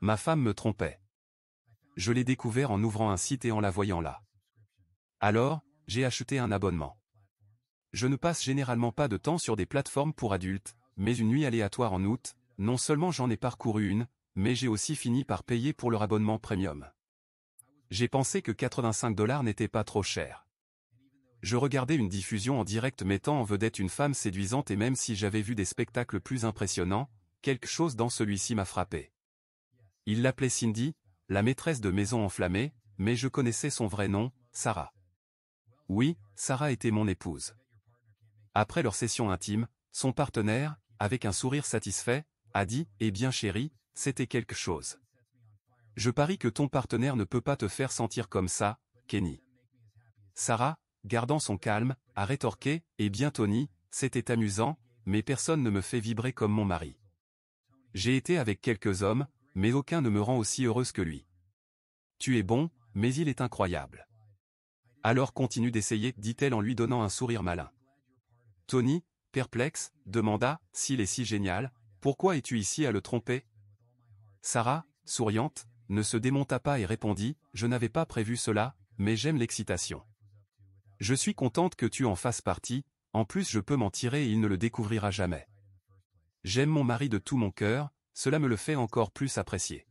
Ma femme me trompait. Je l'ai découvert en ouvrant un site et en la voyant là. Alors, j'ai acheté un abonnement. Je ne passe généralement pas de temps sur des plateformes pour adultes, mais une nuit aléatoire en août, non seulement j'en ai parcouru une, mais j'ai aussi fini par payer pour leur abonnement premium. J'ai pensé que 85 dollars n'était pas trop cher. Je regardais une diffusion en direct mettant en vedette une femme séduisante et même si j'avais vu des spectacles plus impressionnants, quelque chose dans celui-ci m'a frappé. Il l'appelait Cindy, la maîtresse de maison enflammée, mais je connaissais son vrai nom, Sarah. Oui, Sarah était mon épouse. Après leur session intime, son partenaire, avec un sourire satisfait, a dit « Eh bien chérie, c'était quelque chose. Je parie que ton partenaire ne peut pas te faire sentir comme ça, Kenny. » Sarah, gardant son calme, a rétorqué « Eh bien Tony, c'était amusant, mais personne ne me fait vibrer comme mon mari. J'ai été avec quelques hommes, mais aucun ne me rend aussi heureuse que lui. Tu es bon, mais il est incroyable. Alors continue d'essayer, dit-elle en lui donnant un sourire malin. Tony, perplexe, demanda, s'il est si génial, pourquoi es-tu ici à le tromper Sarah, souriante, ne se démonta pas et répondit, je n'avais pas prévu cela, mais j'aime l'excitation. Je suis contente que tu en fasses partie, en plus je peux m'en tirer et il ne le découvrira jamais. J'aime mon mari de tout mon cœur, cela me le fait encore plus apprécier.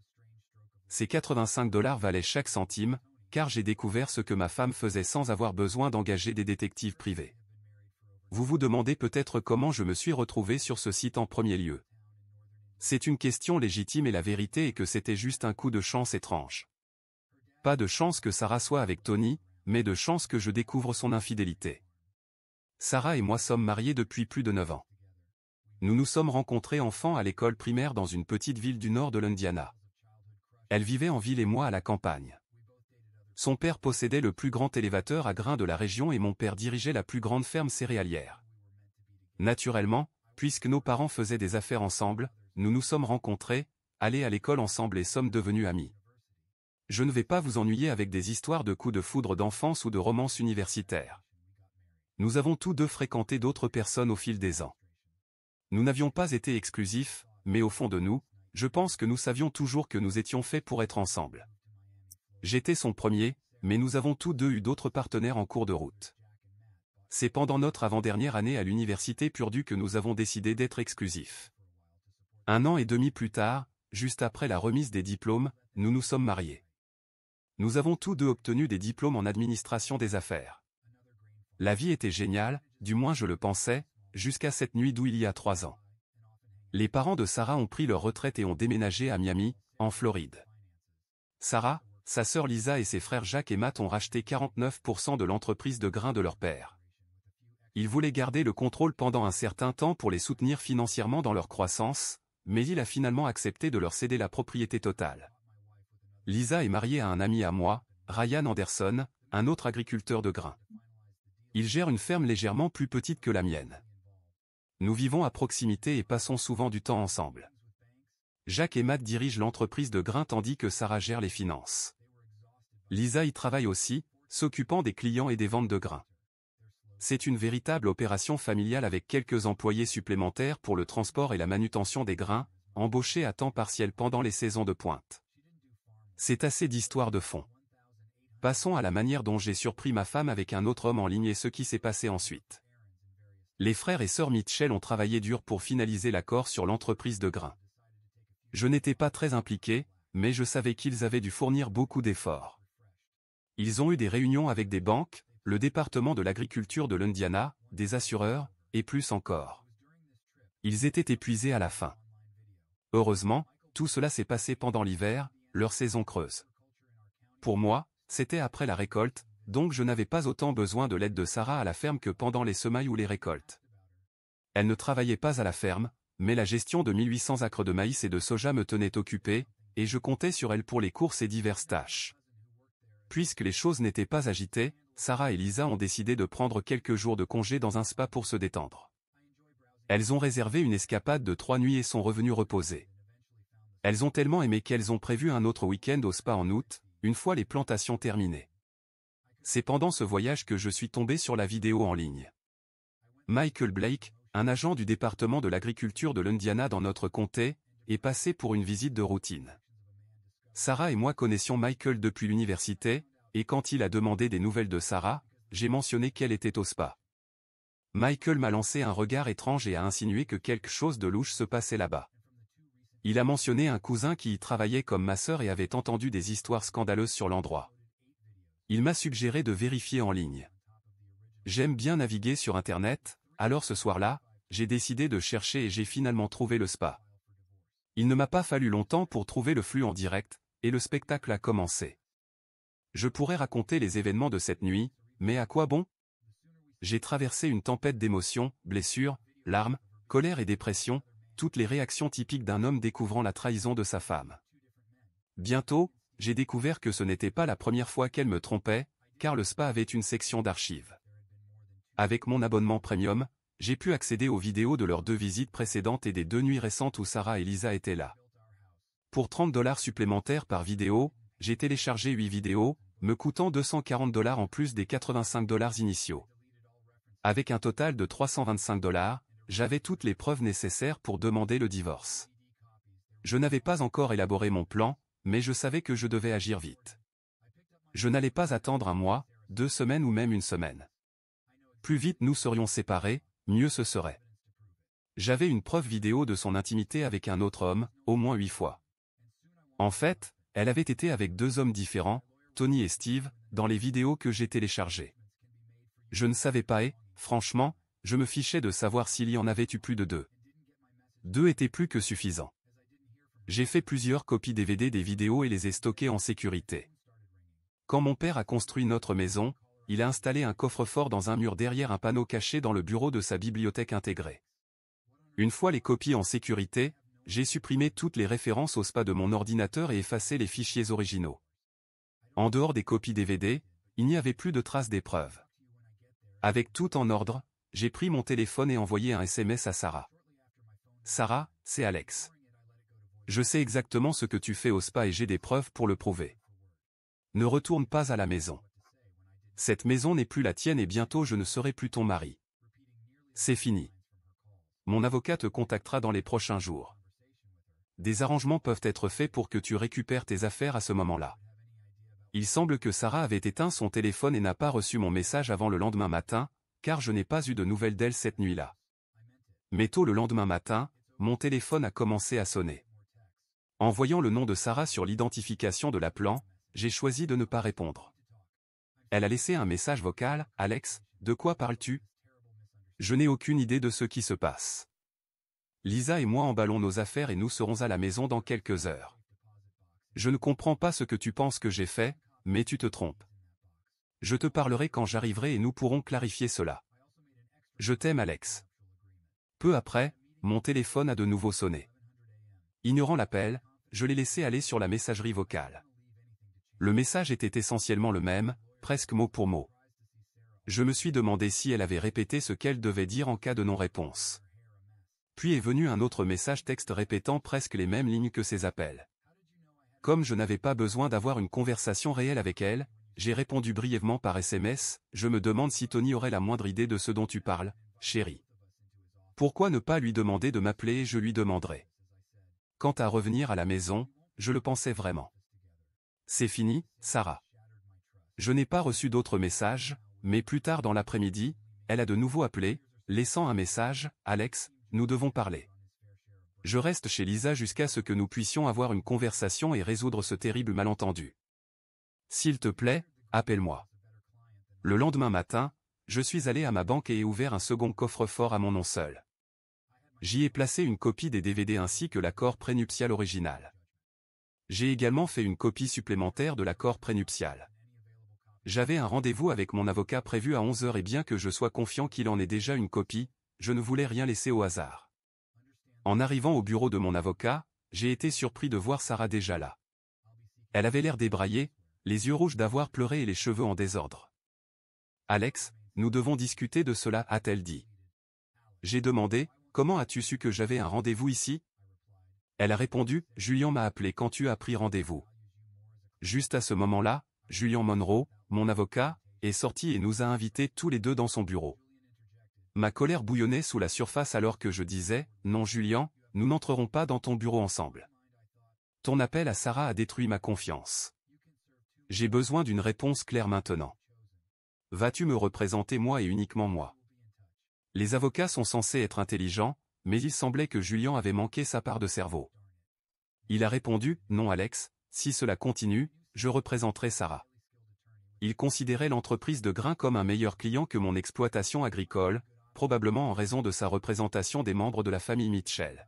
Ces 85 dollars valaient chaque centime, car j'ai découvert ce que ma femme faisait sans avoir besoin d'engager des détectives privés. Vous vous demandez peut-être comment je me suis retrouvé sur ce site en premier lieu. C'est une question légitime et la vérité est que c'était juste un coup de chance étrange. Pas de chance que Sarah soit avec Tony, mais de chance que je découvre son infidélité. Sarah et moi sommes mariés depuis plus de 9 ans. Nous nous sommes rencontrés enfants à l'école primaire dans une petite ville du nord de l'Indiana. Elle vivait en ville et moi à la campagne. Son père possédait le plus grand élévateur à grains de la région et mon père dirigeait la plus grande ferme céréalière. Naturellement, puisque nos parents faisaient des affaires ensemble, nous nous sommes rencontrés, allés à l'école ensemble et sommes devenus amis. Je ne vais pas vous ennuyer avec des histoires de coups de foudre d'enfance ou de romances universitaires. Nous avons tous deux fréquenté d'autres personnes au fil des ans. Nous n'avions pas été exclusifs, mais au fond de nous, je pense que nous savions toujours que nous étions faits pour être ensemble. J'étais son premier, mais nous avons tous deux eu d'autres partenaires en cours de route. C'est pendant notre avant-dernière année à l'université Purdue que nous avons décidé d'être exclusifs. Un an et demi plus tard, juste après la remise des diplômes, nous nous sommes mariés. Nous avons tous deux obtenu des diplômes en administration des affaires. La vie était géniale, du moins je le pensais, jusqu'à cette nuit d'où il y a trois ans. Les parents de Sarah ont pris leur retraite et ont déménagé à Miami, en Floride. Sarah, sa sœur Lisa et ses frères Jacques et Matt ont racheté 49% de l'entreprise de grains de leur père. Ils voulaient garder le contrôle pendant un certain temps pour les soutenir financièrement dans leur croissance, mais il a finalement accepté de leur céder la propriété totale. Lisa est mariée à un ami à moi, Ryan Anderson, un autre agriculteur de grains. Il gère une ferme légèrement plus petite que la mienne. Nous vivons à proximité et passons souvent du temps ensemble. Jacques et Matt dirigent l'entreprise de grains tandis que Sarah gère les finances. Lisa y travaille aussi, s'occupant des clients et des ventes de grains. C'est une véritable opération familiale avec quelques employés supplémentaires pour le transport et la manutention des grains, embauchés à temps partiel pendant les saisons de pointe. C'est assez d'histoire de fond. Passons à la manière dont j'ai surpris ma femme avec un autre homme en ligne et ce qui s'est passé ensuite. Les frères et sœurs Mitchell ont travaillé dur pour finaliser l'accord sur l'entreprise de grains. Je n'étais pas très impliqué, mais je savais qu'ils avaient dû fournir beaucoup d'efforts. Ils ont eu des réunions avec des banques, le département de l'agriculture de l'Indiana, des assureurs, et plus encore. Ils étaient épuisés à la fin. Heureusement, tout cela s'est passé pendant l'hiver, leur saison creuse. Pour moi, c'était après la récolte, donc je n'avais pas autant besoin de l'aide de Sarah à la ferme que pendant les semailles ou les récoltes. Elle ne travaillait pas à la ferme, mais la gestion de 1800 acres de maïs et de soja me tenait occupé, et je comptais sur elle pour les courses et diverses tâches. Puisque les choses n'étaient pas agitées, Sarah et Lisa ont décidé de prendre quelques jours de congé dans un spa pour se détendre. Elles ont réservé une escapade de trois nuits et sont revenues reposer. Elles ont tellement aimé qu'elles ont prévu un autre week-end au spa en août, une fois les plantations terminées. C'est pendant ce voyage que je suis tombé sur la vidéo en ligne. Michael Blake, un agent du département de l'agriculture de l'Indiana dans notre comté, est passé pour une visite de routine. Sarah et moi connaissions Michael depuis l'université, et quand il a demandé des nouvelles de Sarah, j'ai mentionné qu'elle était au spa. Michael m'a lancé un regard étrange et a insinué que quelque chose de louche se passait là-bas. Il a mentionné un cousin qui y travaillait comme ma sœur et avait entendu des histoires scandaleuses sur l'endroit. Il m'a suggéré de vérifier en ligne. J'aime bien naviguer sur Internet, alors ce soir-là, j'ai décidé de chercher et j'ai finalement trouvé le spa. Il ne m'a pas fallu longtemps pour trouver le flux en direct, et le spectacle a commencé. Je pourrais raconter les événements de cette nuit, mais à quoi bon J'ai traversé une tempête d'émotions, blessures, larmes, colère et dépression, toutes les réactions typiques d'un homme découvrant la trahison de sa femme. Bientôt, j'ai découvert que ce n'était pas la première fois qu'elle me trompait, car le spa avait une section d'archives. Avec mon abonnement premium, j'ai pu accéder aux vidéos de leurs deux visites précédentes et des deux nuits récentes où Sarah et Lisa étaient là. Pour 30 dollars supplémentaires par vidéo, j'ai téléchargé 8 vidéos, me coûtant 240 dollars en plus des 85 dollars initiaux. Avec un total de 325 dollars, j'avais toutes les preuves nécessaires pour demander le divorce. Je n'avais pas encore élaboré mon plan, mais je savais que je devais agir vite. Je n'allais pas attendre un mois, deux semaines ou même une semaine. Plus vite nous serions séparés, mieux ce serait. J'avais une preuve vidéo de son intimité avec un autre homme, au moins huit fois. En fait, elle avait été avec deux hommes différents, Tony et Steve, dans les vidéos que j'ai téléchargées. Je ne savais pas et, franchement, je me fichais de savoir s'il y en avait eu plus de deux. Deux étaient plus que suffisants. J'ai fait plusieurs copies DVD des vidéos et les ai stockées en sécurité. Quand mon père a construit notre maison, il a installé un coffre-fort dans un mur derrière un panneau caché dans le bureau de sa bibliothèque intégrée. Une fois les copies en sécurité, j'ai supprimé toutes les références au SPA de mon ordinateur et effacé les fichiers originaux. En dehors des copies DVD, il n'y avait plus de traces d'épreuves. Avec tout en ordre, j'ai pris mon téléphone et envoyé un SMS à Sarah. Sarah, c'est Alex. Je sais exactement ce que tu fais au spa et j'ai des preuves pour le prouver. Ne retourne pas à la maison. Cette maison n'est plus la tienne et bientôt je ne serai plus ton mari. C'est fini. Mon avocat te contactera dans les prochains jours. Des arrangements peuvent être faits pour que tu récupères tes affaires à ce moment-là. Il semble que Sarah avait éteint son téléphone et n'a pas reçu mon message avant le lendemain matin, car je n'ai pas eu de nouvelles d'elle cette nuit-là. Mais tôt le lendemain matin, mon téléphone a commencé à sonner. En voyant le nom de Sarah sur l'identification de la plan j'ai choisi de ne pas répondre. Elle a laissé un message vocal, Alex, de quoi parles-tu Je n'ai aucune idée de ce qui se passe. Lisa et moi emballons nos affaires et nous serons à la maison dans quelques heures. Je ne comprends pas ce que tu penses que j'ai fait, mais tu te trompes. Je te parlerai quand j'arriverai et nous pourrons clarifier cela. Je t'aime Alex. Peu après, mon téléphone a de nouveau sonné. Ignorant l'appel, je l'ai laissé aller sur la messagerie vocale. Le message était essentiellement le même, presque mot pour mot. Je me suis demandé si elle avait répété ce qu'elle devait dire en cas de non-réponse. Puis est venu un autre message texte répétant presque les mêmes lignes que ses appels. Comme je n'avais pas besoin d'avoir une conversation réelle avec elle, j'ai répondu brièvement par SMS, je me demande si Tony aurait la moindre idée de ce dont tu parles, chérie. Pourquoi ne pas lui demander de m'appeler et je lui demanderai. Quant à revenir à la maison, je le pensais vraiment. C'est fini, Sarah. Je n'ai pas reçu d'autres messages, mais plus tard dans l'après-midi, elle a de nouveau appelé, laissant un message, Alex, nous devons parler. Je reste chez Lisa jusqu'à ce que nous puissions avoir une conversation et résoudre ce terrible malentendu. S'il te plaît, appelle-moi. Le lendemain matin, je suis allé à ma banque et ai ouvert un second coffre-fort à mon nom seul. J'y ai placé une copie des DVD ainsi que l'accord prénuptial original. J'ai également fait une copie supplémentaire de l'accord prénuptial. J'avais un rendez-vous avec mon avocat prévu à 11h et bien que je sois confiant qu'il en ait déjà une copie, je ne voulais rien laisser au hasard. En arrivant au bureau de mon avocat, j'ai été surpris de voir Sarah déjà là. Elle avait l'air débraillée, les yeux rouges d'avoir pleuré et les cheveux en désordre. Alex, nous devons discuter de cela, a-t-elle dit. J'ai demandé, Comment as-tu su que j'avais un rendez-vous ici Elle a répondu, Julien m'a appelé quand tu as pris rendez-vous. Juste à ce moment-là, Julien Monroe, mon avocat, est sorti et nous a invités tous les deux dans son bureau. Ma colère bouillonnait sous la surface alors que je disais, non Julien, nous n'entrerons pas dans ton bureau ensemble. Ton appel à Sarah a détruit ma confiance. J'ai besoin d'une réponse claire maintenant. Vas-tu me représenter moi et uniquement moi les avocats sont censés être intelligents, mais il semblait que Julien avait manqué sa part de cerveau. Il a répondu, non Alex, si cela continue, je représenterai Sarah. Il considérait l'entreprise de grains comme un meilleur client que mon exploitation agricole, probablement en raison de sa représentation des membres de la famille Mitchell.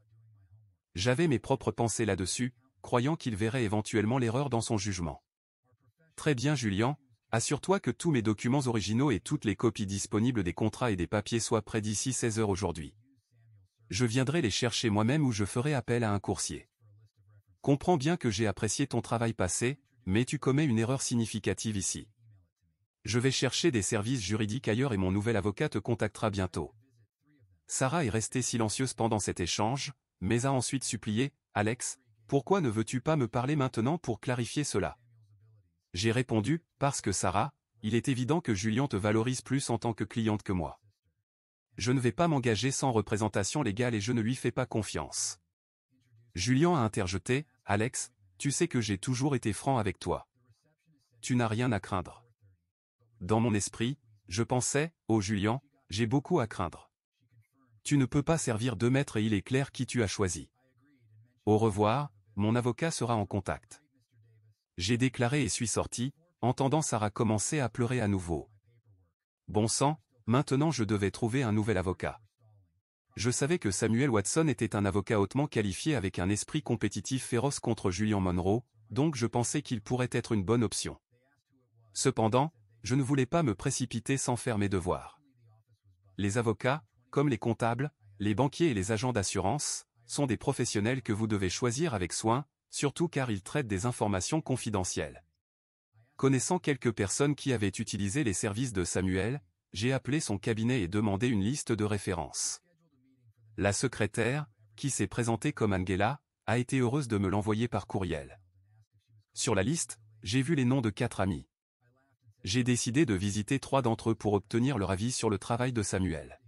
J'avais mes propres pensées là-dessus, croyant qu'il verrait éventuellement l'erreur dans son jugement. Très bien Julien, Assure-toi que tous mes documents originaux et toutes les copies disponibles des contrats et des papiers soient prêts d'ici 16 heures aujourd'hui. Je viendrai les chercher moi-même ou je ferai appel à un coursier. Comprends bien que j'ai apprécié ton travail passé, mais tu commets une erreur significative ici. Je vais chercher des services juridiques ailleurs et mon nouvel avocat te contactera bientôt. Sarah est restée silencieuse pendant cet échange, mais a ensuite supplié, Alex, pourquoi ne veux-tu pas me parler maintenant pour clarifier cela j'ai répondu, parce que Sarah, il est évident que Julien te valorise plus en tant que cliente que moi. Je ne vais pas m'engager sans représentation légale et je ne lui fais pas confiance. Julien a interjeté, Alex, tu sais que j'ai toujours été franc avec toi. Tu n'as rien à craindre. Dans mon esprit, je pensais, oh Julien, j'ai beaucoup à craindre. Tu ne peux pas servir deux maîtres et il est clair qui tu as choisi. Au revoir, mon avocat sera en contact. J'ai déclaré et suis sorti, entendant Sarah commencer à pleurer à nouveau. Bon sang, maintenant je devais trouver un nouvel avocat. Je savais que Samuel Watson était un avocat hautement qualifié avec un esprit compétitif féroce contre Julian Monroe, donc je pensais qu'il pourrait être une bonne option. Cependant, je ne voulais pas me précipiter sans faire mes devoirs. Les avocats, comme les comptables, les banquiers et les agents d'assurance, sont des professionnels que vous devez choisir avec soin, surtout car il traite des informations confidentielles. Connaissant quelques personnes qui avaient utilisé les services de Samuel, j'ai appelé son cabinet et demandé une liste de références. La secrétaire, qui s'est présentée comme Angela, a été heureuse de me l'envoyer par courriel. Sur la liste, j'ai vu les noms de quatre amis. J'ai décidé de visiter trois d'entre eux pour obtenir leur avis sur le travail de Samuel.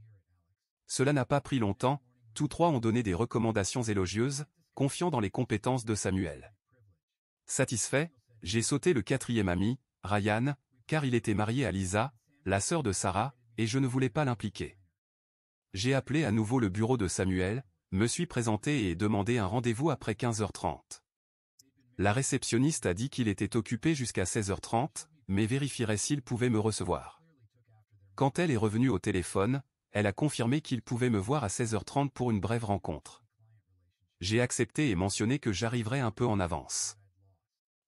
Cela n'a pas pris longtemps, tous trois ont donné des recommandations élogieuses, confiant dans les compétences de Samuel. Satisfait, j'ai sauté le quatrième ami, Ryan, car il était marié à Lisa, la sœur de Sarah, et je ne voulais pas l'impliquer. J'ai appelé à nouveau le bureau de Samuel, me suis présenté et demandé un rendez-vous après 15h30. La réceptionniste a dit qu'il était occupé jusqu'à 16h30, mais vérifierait s'il pouvait me recevoir. Quand elle est revenue au téléphone, elle a confirmé qu'il pouvait me voir à 16h30 pour une brève rencontre j'ai accepté et mentionné que j'arriverai un peu en avance.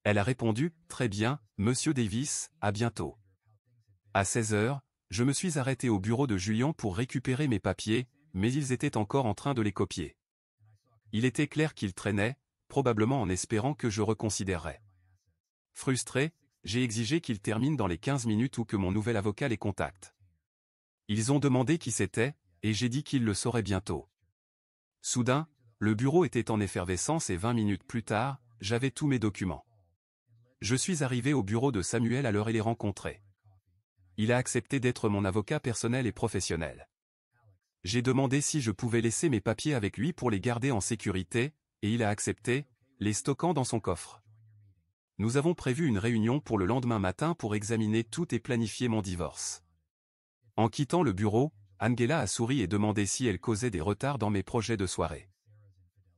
Elle a répondu, très bien, monsieur Davis, à bientôt. À 16 heures, je me suis arrêté au bureau de Julian pour récupérer mes papiers, mais ils étaient encore en train de les copier. Il était clair qu'ils traînaient, probablement en espérant que je reconsidérerais. Frustré, j'ai exigé qu'ils terminent dans les 15 minutes ou que mon nouvel avocat les contacte. Ils ont demandé qui c'était, et j'ai dit qu'ils le sauraient bientôt. Soudain, le bureau était en effervescence et 20 minutes plus tard, j'avais tous mes documents. Je suis arrivé au bureau de Samuel à l'heure et les rencontré. Il a accepté d'être mon avocat personnel et professionnel. J'ai demandé si je pouvais laisser mes papiers avec lui pour les garder en sécurité, et il a accepté, les stockant dans son coffre. Nous avons prévu une réunion pour le lendemain matin pour examiner tout et planifier mon divorce. En quittant le bureau, Angela a souri et demandé si elle causait des retards dans mes projets de soirée.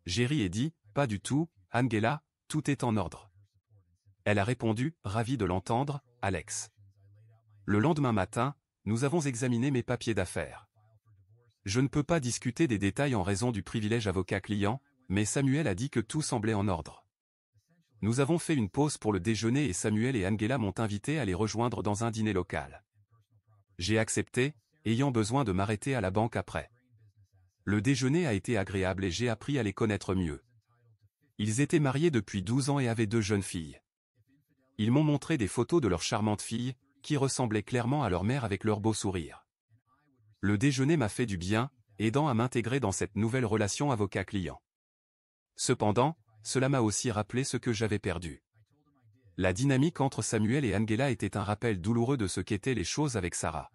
Jerry et dit, pas du tout, Angela, tout est en ordre. Elle a répondu, ravie de l'entendre, Alex. Le lendemain matin, nous avons examiné mes papiers d'affaires. Je ne peux pas discuter des détails en raison du privilège avocat-client, mais Samuel a dit que tout semblait en ordre. Nous avons fait une pause pour le déjeuner et Samuel et Angela m'ont invité à les rejoindre dans un dîner local. J'ai accepté, ayant besoin de m'arrêter à la banque après. Le déjeuner a été agréable et j'ai appris à les connaître mieux. Ils étaient mariés depuis 12 ans et avaient deux jeunes filles. Ils m'ont montré des photos de leurs charmantes filles, qui ressemblaient clairement à leur mère avec leur beau sourire. Le déjeuner m'a fait du bien, aidant à m'intégrer dans cette nouvelle relation avocat-client. Cependant, cela m'a aussi rappelé ce que j'avais perdu. La dynamique entre Samuel et Angela était un rappel douloureux de ce qu'étaient les choses avec Sarah.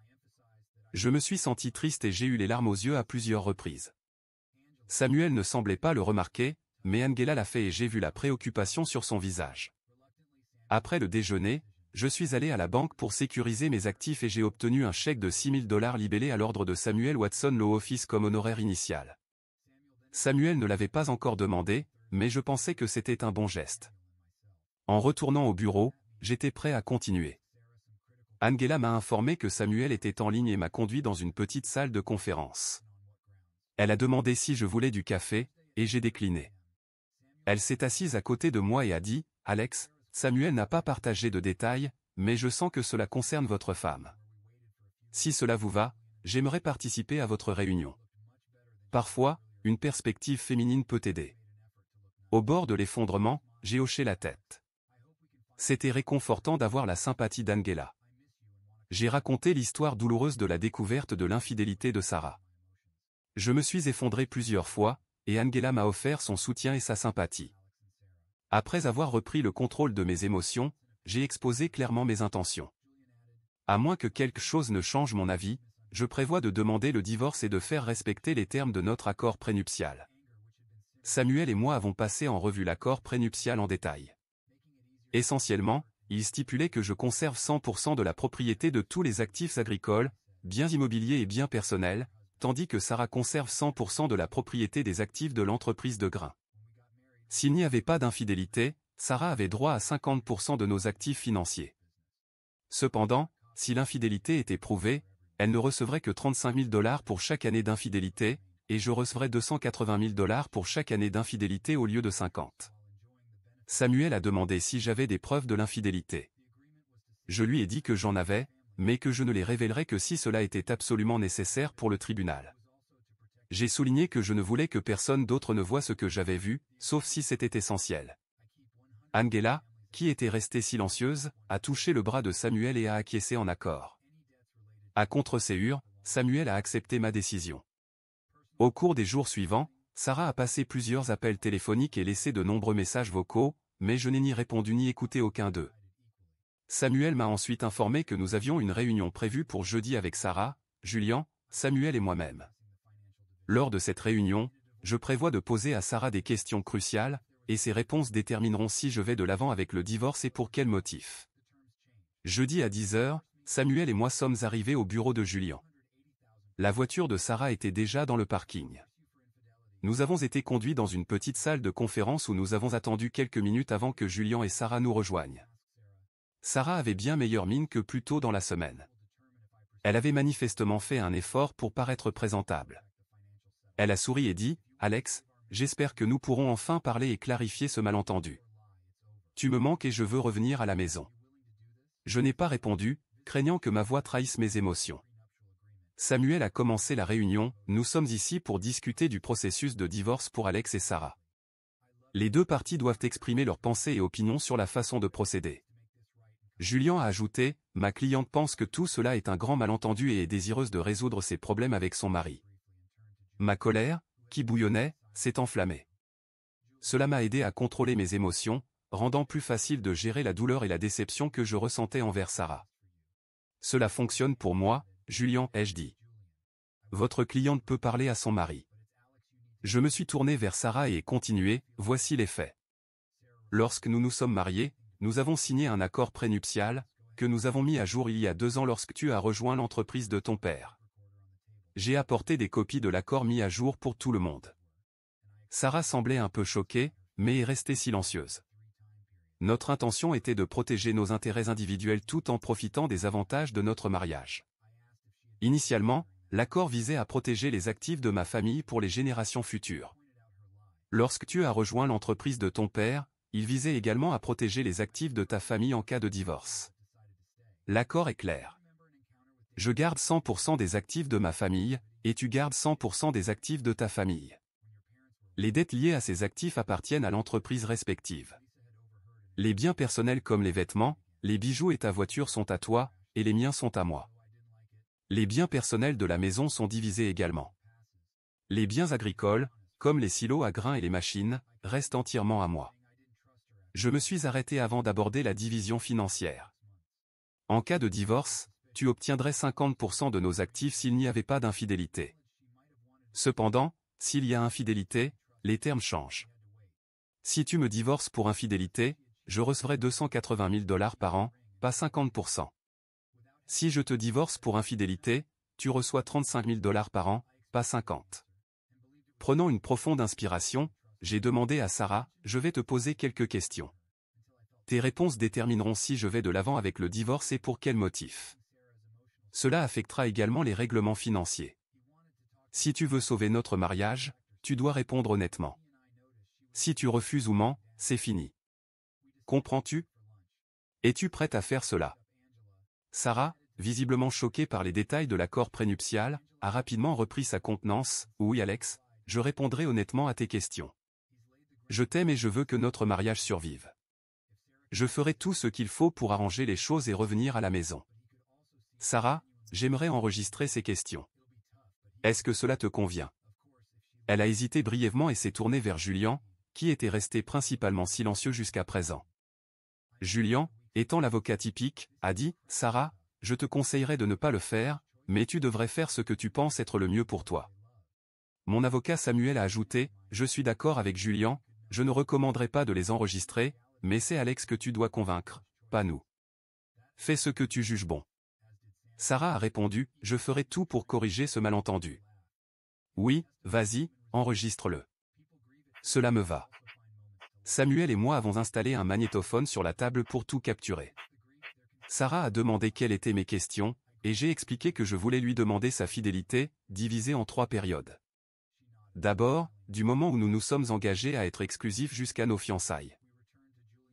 Je me suis senti triste et j'ai eu les larmes aux yeux à plusieurs reprises. Samuel ne semblait pas le remarquer, mais Angela l'a fait et j'ai vu la préoccupation sur son visage. Après le déjeuner, je suis allé à la banque pour sécuriser mes actifs et j'ai obtenu un chèque de 6000 dollars libellé à l'ordre de Samuel Watson Law Office comme honoraire initial. Samuel ne l'avait pas encore demandé, mais je pensais que c'était un bon geste. En retournant au bureau, j'étais prêt à continuer. Angela m'a informé que Samuel était en ligne et m'a conduit dans une petite salle de conférence. Elle a demandé si je voulais du café, et j'ai décliné. Elle s'est assise à côté de moi et a dit, Alex, Samuel n'a pas partagé de détails, mais je sens que cela concerne votre femme. Si cela vous va, j'aimerais participer à votre réunion. Parfois, une perspective féminine peut aider. Au bord de l'effondrement, j'ai hoché la tête. C'était réconfortant d'avoir la sympathie d'Angela j'ai raconté l'histoire douloureuse de la découverte de l'infidélité de Sarah. Je me suis effondré plusieurs fois, et Angela m'a offert son soutien et sa sympathie. Après avoir repris le contrôle de mes émotions, j'ai exposé clairement mes intentions. À moins que quelque chose ne change mon avis, je prévois de demander le divorce et de faire respecter les termes de notre accord prénuptial. Samuel et moi avons passé en revue l'accord prénuptial en détail. Essentiellement, il stipulait que je conserve 100% de la propriété de tous les actifs agricoles, biens immobiliers et biens personnels, tandis que Sarah conserve 100% de la propriété des actifs de l'entreprise de grains. S'il n'y avait pas d'infidélité, Sarah avait droit à 50% de nos actifs financiers. Cependant, si l'infidélité était prouvée, elle ne recevrait que 35 000 dollars pour chaque année d'infidélité, et je recevrais 280 000 dollars pour chaque année d'infidélité au lieu de 50. Samuel a demandé si j'avais des preuves de l'infidélité. Je lui ai dit que j'en avais, mais que je ne les révélerais que si cela était absolument nécessaire pour le tribunal. J'ai souligné que je ne voulais que personne d'autre ne voie ce que j'avais vu, sauf si c'était essentiel. Angela, qui était restée silencieuse, a touché le bras de Samuel et a acquiescé en accord. À contre-séhure, Samuel a accepté ma décision. Au cours des jours suivants, Sarah a passé plusieurs appels téléphoniques et laissé de nombreux messages vocaux, mais je n'ai ni répondu ni écouté aucun d'eux. Samuel m'a ensuite informé que nous avions une réunion prévue pour jeudi avec Sarah, Julien, Samuel et moi-même. Lors de cette réunion, je prévois de poser à Sarah des questions cruciales, et ses réponses détermineront si je vais de l'avant avec le divorce et pour quel motif. Jeudi à 10h, Samuel et moi sommes arrivés au bureau de Julien. La voiture de Sarah était déjà dans le parking nous avons été conduits dans une petite salle de conférence où nous avons attendu quelques minutes avant que Julien et Sarah nous rejoignent. Sarah avait bien meilleure mine que plus tôt dans la semaine. Elle avait manifestement fait un effort pour paraître présentable. Elle a souri et dit, Alex, j'espère que nous pourrons enfin parler et clarifier ce malentendu. Tu me manques et je veux revenir à la maison. Je n'ai pas répondu, craignant que ma voix trahisse mes émotions. Samuel a commencé la réunion, nous sommes ici pour discuter du processus de divorce pour Alex et Sarah. Les deux parties doivent exprimer leurs pensées et opinions sur la façon de procéder. Julien a ajouté, ma cliente pense que tout cela est un grand malentendu et est désireuse de résoudre ses problèmes avec son mari. Ma colère, qui bouillonnait, s'est enflammée. Cela m'a aidé à contrôler mes émotions, rendant plus facile de gérer la douleur et la déception que je ressentais envers Sarah. Cela fonctionne pour moi, Julien, ai-je dit. Votre cliente peut parler à son mari. Je me suis tourné vers Sarah et continué, voici les faits. Lorsque nous nous sommes mariés, nous avons signé un accord prénuptial, que nous avons mis à jour il y a deux ans lorsque tu as rejoint l'entreprise de ton père. J'ai apporté des copies de l'accord mis à jour pour tout le monde. Sarah semblait un peu choquée, mais est restée silencieuse. Notre intention était de protéger nos intérêts individuels tout en profitant des avantages de notre mariage. Initialement, l'accord visait à protéger les actifs de ma famille pour les générations futures. Lorsque tu as rejoint l'entreprise de ton père, il visait également à protéger les actifs de ta famille en cas de divorce. L'accord est clair. Je garde 100% des actifs de ma famille, et tu gardes 100% des actifs de ta famille. Les dettes liées à ces actifs appartiennent à l'entreprise respective. Les biens personnels comme les vêtements, les bijoux et ta voiture sont à toi, et les miens sont à moi. Les biens personnels de la maison sont divisés également. Les biens agricoles, comme les silos à grains et les machines, restent entièrement à moi. Je me suis arrêté avant d'aborder la division financière. En cas de divorce, tu obtiendrais 50% de nos actifs s'il n'y avait pas d'infidélité. Cependant, s'il y a infidélité, les termes changent. Si tu me divorces pour infidélité, je recevrai 280 000 dollars par an, pas 50%. Si je te divorce pour infidélité, tu reçois 35 000 dollars par an, pas 50. Prenant une profonde inspiration, j'ai demandé à Sarah, je vais te poser quelques questions. Tes réponses détermineront si je vais de l'avant avec le divorce et pour quel motif. Cela affectera également les règlements financiers. Si tu veux sauver notre mariage, tu dois répondre honnêtement. Si tu refuses ou mens, c'est fini. Comprends-tu Es-tu prête à faire cela Sarah, visiblement choqué par les détails de l'accord prénuptial, a rapidement repris sa contenance, « Oui Alex, je répondrai honnêtement à tes questions. Je t'aime et je veux que notre mariage survive. Je ferai tout ce qu'il faut pour arranger les choses et revenir à la maison. Sarah, j'aimerais enregistrer ces questions. Est-ce que cela te convient Elle a hésité brièvement et s'est tournée vers Julian, qui était resté principalement silencieux jusqu'à présent. Julian, étant l'avocat typique, a dit, Sarah, je te conseillerais de ne pas le faire, mais tu devrais faire ce que tu penses être le mieux pour toi. Mon avocat Samuel a ajouté, je suis d'accord avec Julien, je ne recommanderais pas de les enregistrer, mais c'est Alex que tu dois convaincre, pas nous. Fais ce que tu juges bon. Sarah a répondu, je ferai tout pour corriger ce malentendu. Oui, vas-y, enregistre-le. Cela me va. Samuel et moi avons installé un magnétophone sur la table pour tout capturer. Sarah a demandé quelles étaient mes questions, et j'ai expliqué que je voulais lui demander sa fidélité, divisée en trois périodes. D'abord, du moment où nous nous sommes engagés à être exclusifs jusqu'à nos fiançailles.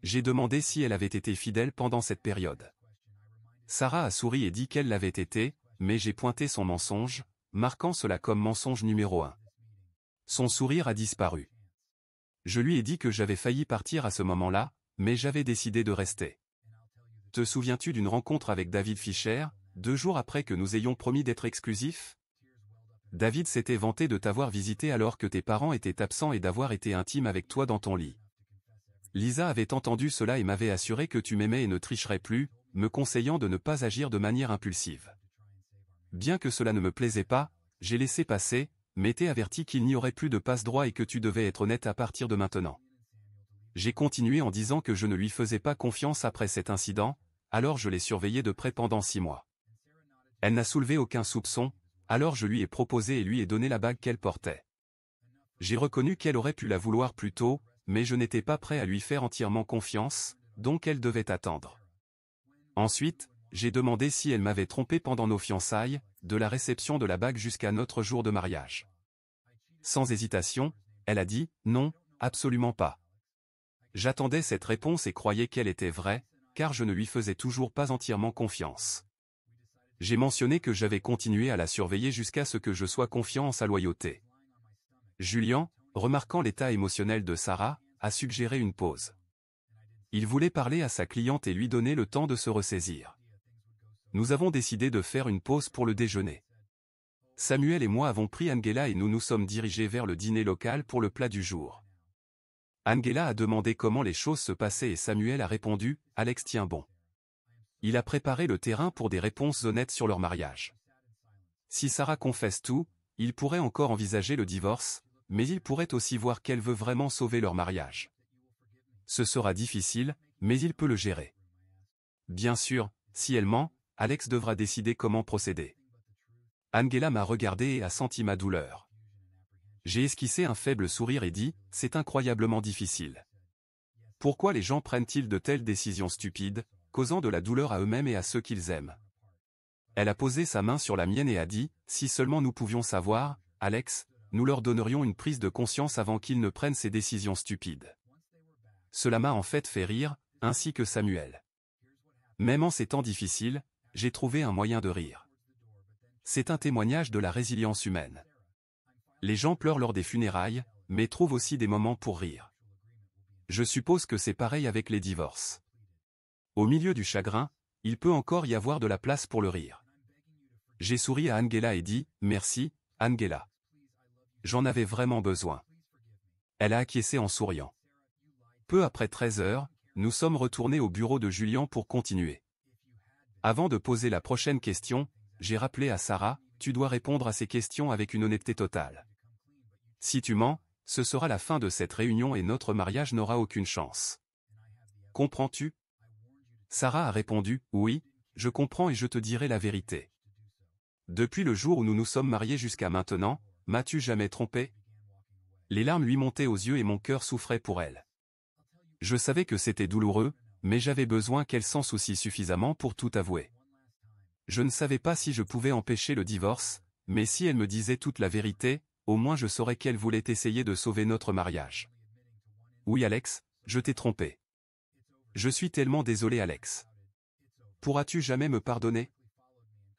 J'ai demandé si elle avait été fidèle pendant cette période. Sarah a souri et dit qu'elle l'avait été, mais j'ai pointé son mensonge, marquant cela comme mensonge numéro un. Son sourire a disparu. Je lui ai dit que j'avais failli partir à ce moment-là, mais j'avais décidé de rester. Te souviens-tu d'une rencontre avec David Fischer, deux jours après que nous ayons promis d'être exclusifs David s'était vanté de t'avoir visité alors que tes parents étaient absents et d'avoir été intime avec toi dans ton lit. Lisa avait entendu cela et m'avait assuré que tu m'aimais et ne tricherais plus, me conseillant de ne pas agir de manière impulsive. Bien que cela ne me plaisait pas, j'ai laissé passer, m'étais averti qu'il n'y aurait plus de passe-droit et que tu devais être honnête à partir de maintenant. J'ai continué en disant que je ne lui faisais pas confiance après cet incident, alors je l'ai surveillée de près pendant six mois. Elle n'a soulevé aucun soupçon, alors je lui ai proposé et lui ai donné la bague qu'elle portait. J'ai reconnu qu'elle aurait pu la vouloir plus tôt, mais je n'étais pas prêt à lui faire entièrement confiance, donc elle devait attendre. Ensuite, j'ai demandé si elle m'avait trompé pendant nos fiançailles, de la réception de la bague jusqu'à notre jour de mariage. Sans hésitation, elle a dit « Non, absolument pas ». J'attendais cette réponse et croyais qu'elle était vraie, car je ne lui faisais toujours pas entièrement confiance. J'ai mentionné que j'avais continué à la surveiller jusqu'à ce que je sois confiant en sa loyauté. Julien, remarquant l'état émotionnel de Sarah, a suggéré une pause. Il voulait parler à sa cliente et lui donner le temps de se ressaisir. Nous avons décidé de faire une pause pour le déjeuner. Samuel et moi avons pris Angela et nous nous sommes dirigés vers le dîner local pour le plat du jour. Angela a demandé comment les choses se passaient et Samuel a répondu, Alex tient bon. Il a préparé le terrain pour des réponses honnêtes sur leur mariage. Si Sarah confesse tout, il pourrait encore envisager le divorce, mais il pourrait aussi voir qu'elle veut vraiment sauver leur mariage. Ce sera difficile, mais il peut le gérer. Bien sûr, si elle ment, Alex devra décider comment procéder. Angela m'a regardé et a senti ma douleur. J'ai esquissé un faible sourire et dit, c'est incroyablement difficile. Pourquoi les gens prennent-ils de telles décisions stupides, causant de la douleur à eux-mêmes et à ceux qu'ils aiment Elle a posé sa main sur la mienne et a dit, si seulement nous pouvions savoir, Alex, nous leur donnerions une prise de conscience avant qu'ils ne prennent ces décisions stupides. Cela m'a en fait fait rire, ainsi que Samuel. Même en ces temps difficiles, j'ai trouvé un moyen de rire. C'est un témoignage de la résilience humaine. Les gens pleurent lors des funérailles, mais trouvent aussi des moments pour rire. Je suppose que c'est pareil avec les divorces. Au milieu du chagrin, il peut encore y avoir de la place pour le rire. J'ai souri à Angela et dit, merci, Angela. J'en avais vraiment besoin. Elle a acquiescé en souriant. Peu après 13 heures, nous sommes retournés au bureau de Julien pour continuer. Avant de poser la prochaine question, j'ai rappelé à Sarah, tu dois répondre à ces questions avec une honnêteté totale. Si tu mens, ce sera la fin de cette réunion et notre mariage n'aura aucune chance. Comprends-tu Sarah a répondu, oui, je comprends et je te dirai la vérité. Depuis le jour où nous nous sommes mariés jusqu'à maintenant, m'as-tu jamais trompé Les larmes lui montaient aux yeux et mon cœur souffrait pour elle. Je savais que c'était douloureux, mais j'avais besoin qu'elle s'en soucie suffisamment pour tout avouer. Je ne savais pas si je pouvais empêcher le divorce, mais si elle me disait toute la vérité, au moins je saurais qu'elle voulait essayer de sauver notre mariage. Oui Alex, je t'ai trompé. Je suis tellement désolé Alex. Pourras-tu jamais me pardonner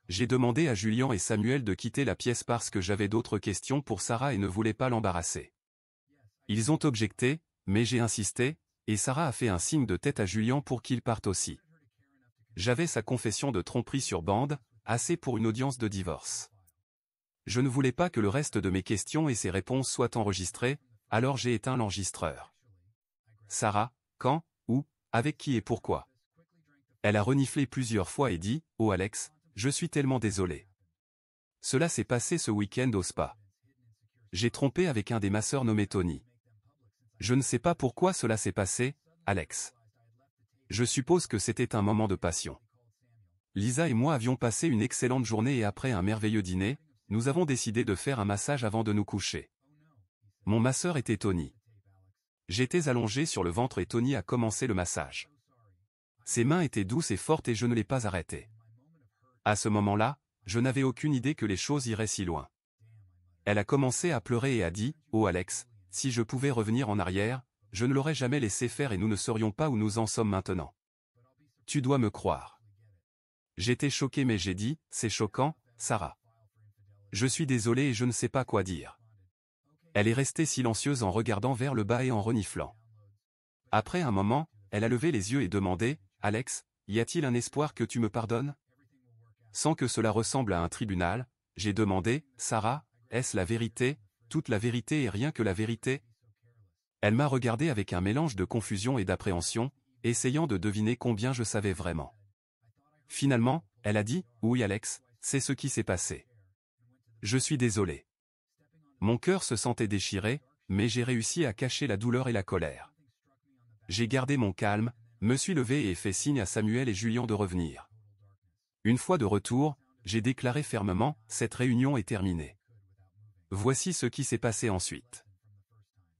J'ai demandé à Julian et Samuel de quitter la pièce parce que j'avais d'autres questions pour Sarah et ne voulais pas l'embarrasser. Ils ont objecté, mais j'ai insisté, et Sarah a fait un signe de tête à Julien pour qu'il parte aussi. J'avais sa confession de tromperie sur bande, assez pour une audience de divorce. Je ne voulais pas que le reste de mes questions et ses réponses soient enregistrées, alors j'ai éteint l'enregistreur. Sarah, quand, où, avec qui et pourquoi Elle a reniflé plusieurs fois et dit, Oh Alex, je suis tellement désolé. Cela s'est passé ce week-end au spa. J'ai trompé avec un des masseurs nommé Tony. Je ne sais pas pourquoi cela s'est passé, Alex. Je suppose que c'était un moment de passion. Lisa et moi avions passé une excellente journée et après un merveilleux dîner, nous avons décidé de faire un massage avant de nous coucher. Mon masseur était Tony. J'étais allongé sur le ventre et Tony a commencé le massage. Ses mains étaient douces et fortes et je ne l'ai pas arrêté. À ce moment-là, je n'avais aucune idée que les choses iraient si loin. Elle a commencé à pleurer et a dit, « Oh Alex, si je pouvais revenir en arrière, je ne l'aurais jamais laissé faire et nous ne serions pas où nous en sommes maintenant. Tu dois me croire. J'étais choqué mais j'ai dit, c'est choquant, Sarah. Je suis désolé et je ne sais pas quoi dire. Elle est restée silencieuse en regardant vers le bas et en reniflant. Après un moment, elle a levé les yeux et demandé, Alex, y a-t-il un espoir que tu me pardonnes Sans que cela ressemble à un tribunal, j'ai demandé, Sarah, est-ce la vérité, toute la vérité et rien que la vérité Elle m'a regardé avec un mélange de confusion et d'appréhension, essayant de deviner combien je savais vraiment. Finalement, elle a dit, oui Alex, c'est ce qui s'est passé. Je suis désolé. Mon cœur se sentait déchiré, mais j'ai réussi à cacher la douleur et la colère. J'ai gardé mon calme, me suis levé et fait signe à Samuel et Julien de revenir. Une fois de retour, j'ai déclaré fermement, cette réunion est terminée. Voici ce qui s'est passé ensuite.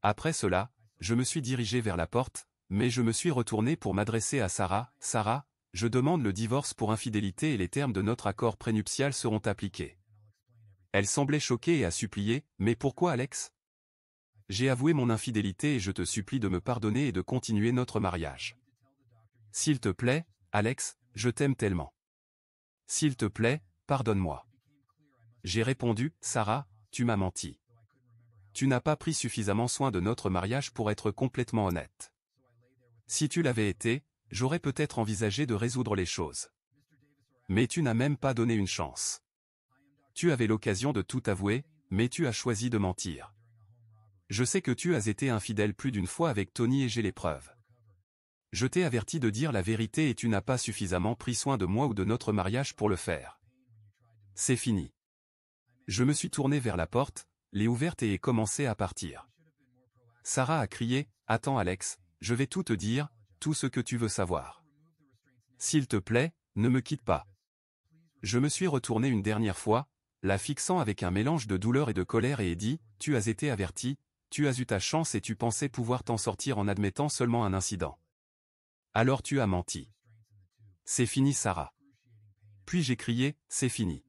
Après cela, je me suis dirigé vers la porte, mais je me suis retourné pour m'adresser à Sarah, Sarah, je demande le divorce pour infidélité et les termes de notre accord prénuptial seront appliqués. Elle semblait choquée et a supplié, mais pourquoi Alex J'ai avoué mon infidélité et je te supplie de me pardonner et de continuer notre mariage. S'il te plaît, Alex, je t'aime tellement. S'il te plaît, pardonne-moi. J'ai répondu, Sarah, tu m'as menti. Tu n'as pas pris suffisamment soin de notre mariage pour être complètement honnête. Si tu l'avais été, j'aurais peut-être envisagé de résoudre les choses. Mais tu n'as même pas donné une chance. Tu avais l'occasion de tout avouer, mais tu as choisi de mentir. Je sais que tu as été infidèle plus d'une fois avec Tony et j'ai les preuves. Je t'ai averti de dire la vérité et tu n'as pas suffisamment pris soin de moi ou de notre mariage pour le faire. C'est fini. Je me suis tourné vers la porte, l'ai ouverte et ai commencé à partir. Sarah a crié, Attends Alex, je vais tout te dire, tout ce que tu veux savoir. S'il te plaît, ne me quitte pas. Je me suis retourné une dernière fois, la fixant avec un mélange de douleur et de colère et dit « Tu as été averti, tu as eu ta chance et tu pensais pouvoir t'en sortir en admettant seulement un incident. Alors tu as menti. C'est fini Sarah. Puis j'ai crié, c'est fini.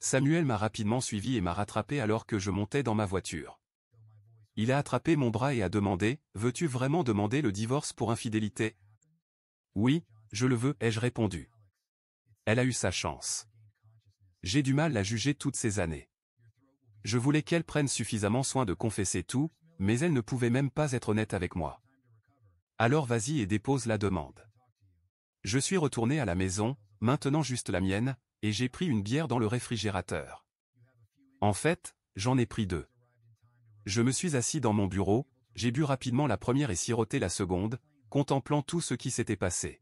Samuel m'a rapidement suivi et m'a rattrapé alors que je montais dans ma voiture. Il a attrapé mon bras et a demandé, veux-tu vraiment demander le divorce pour infidélité Oui, je le veux, ai-je répondu. Elle a eu sa chance. J'ai du mal à juger toutes ces années. Je voulais qu'elle prenne suffisamment soin de confesser tout, mais elle ne pouvait même pas être honnête avec moi. Alors vas-y et dépose la demande. Je suis retourné à la maison, maintenant juste la mienne, et j'ai pris une bière dans le réfrigérateur. En fait, j'en ai pris deux. Je me suis assis dans mon bureau, j'ai bu rapidement la première et siroté la seconde, contemplant tout ce qui s'était passé.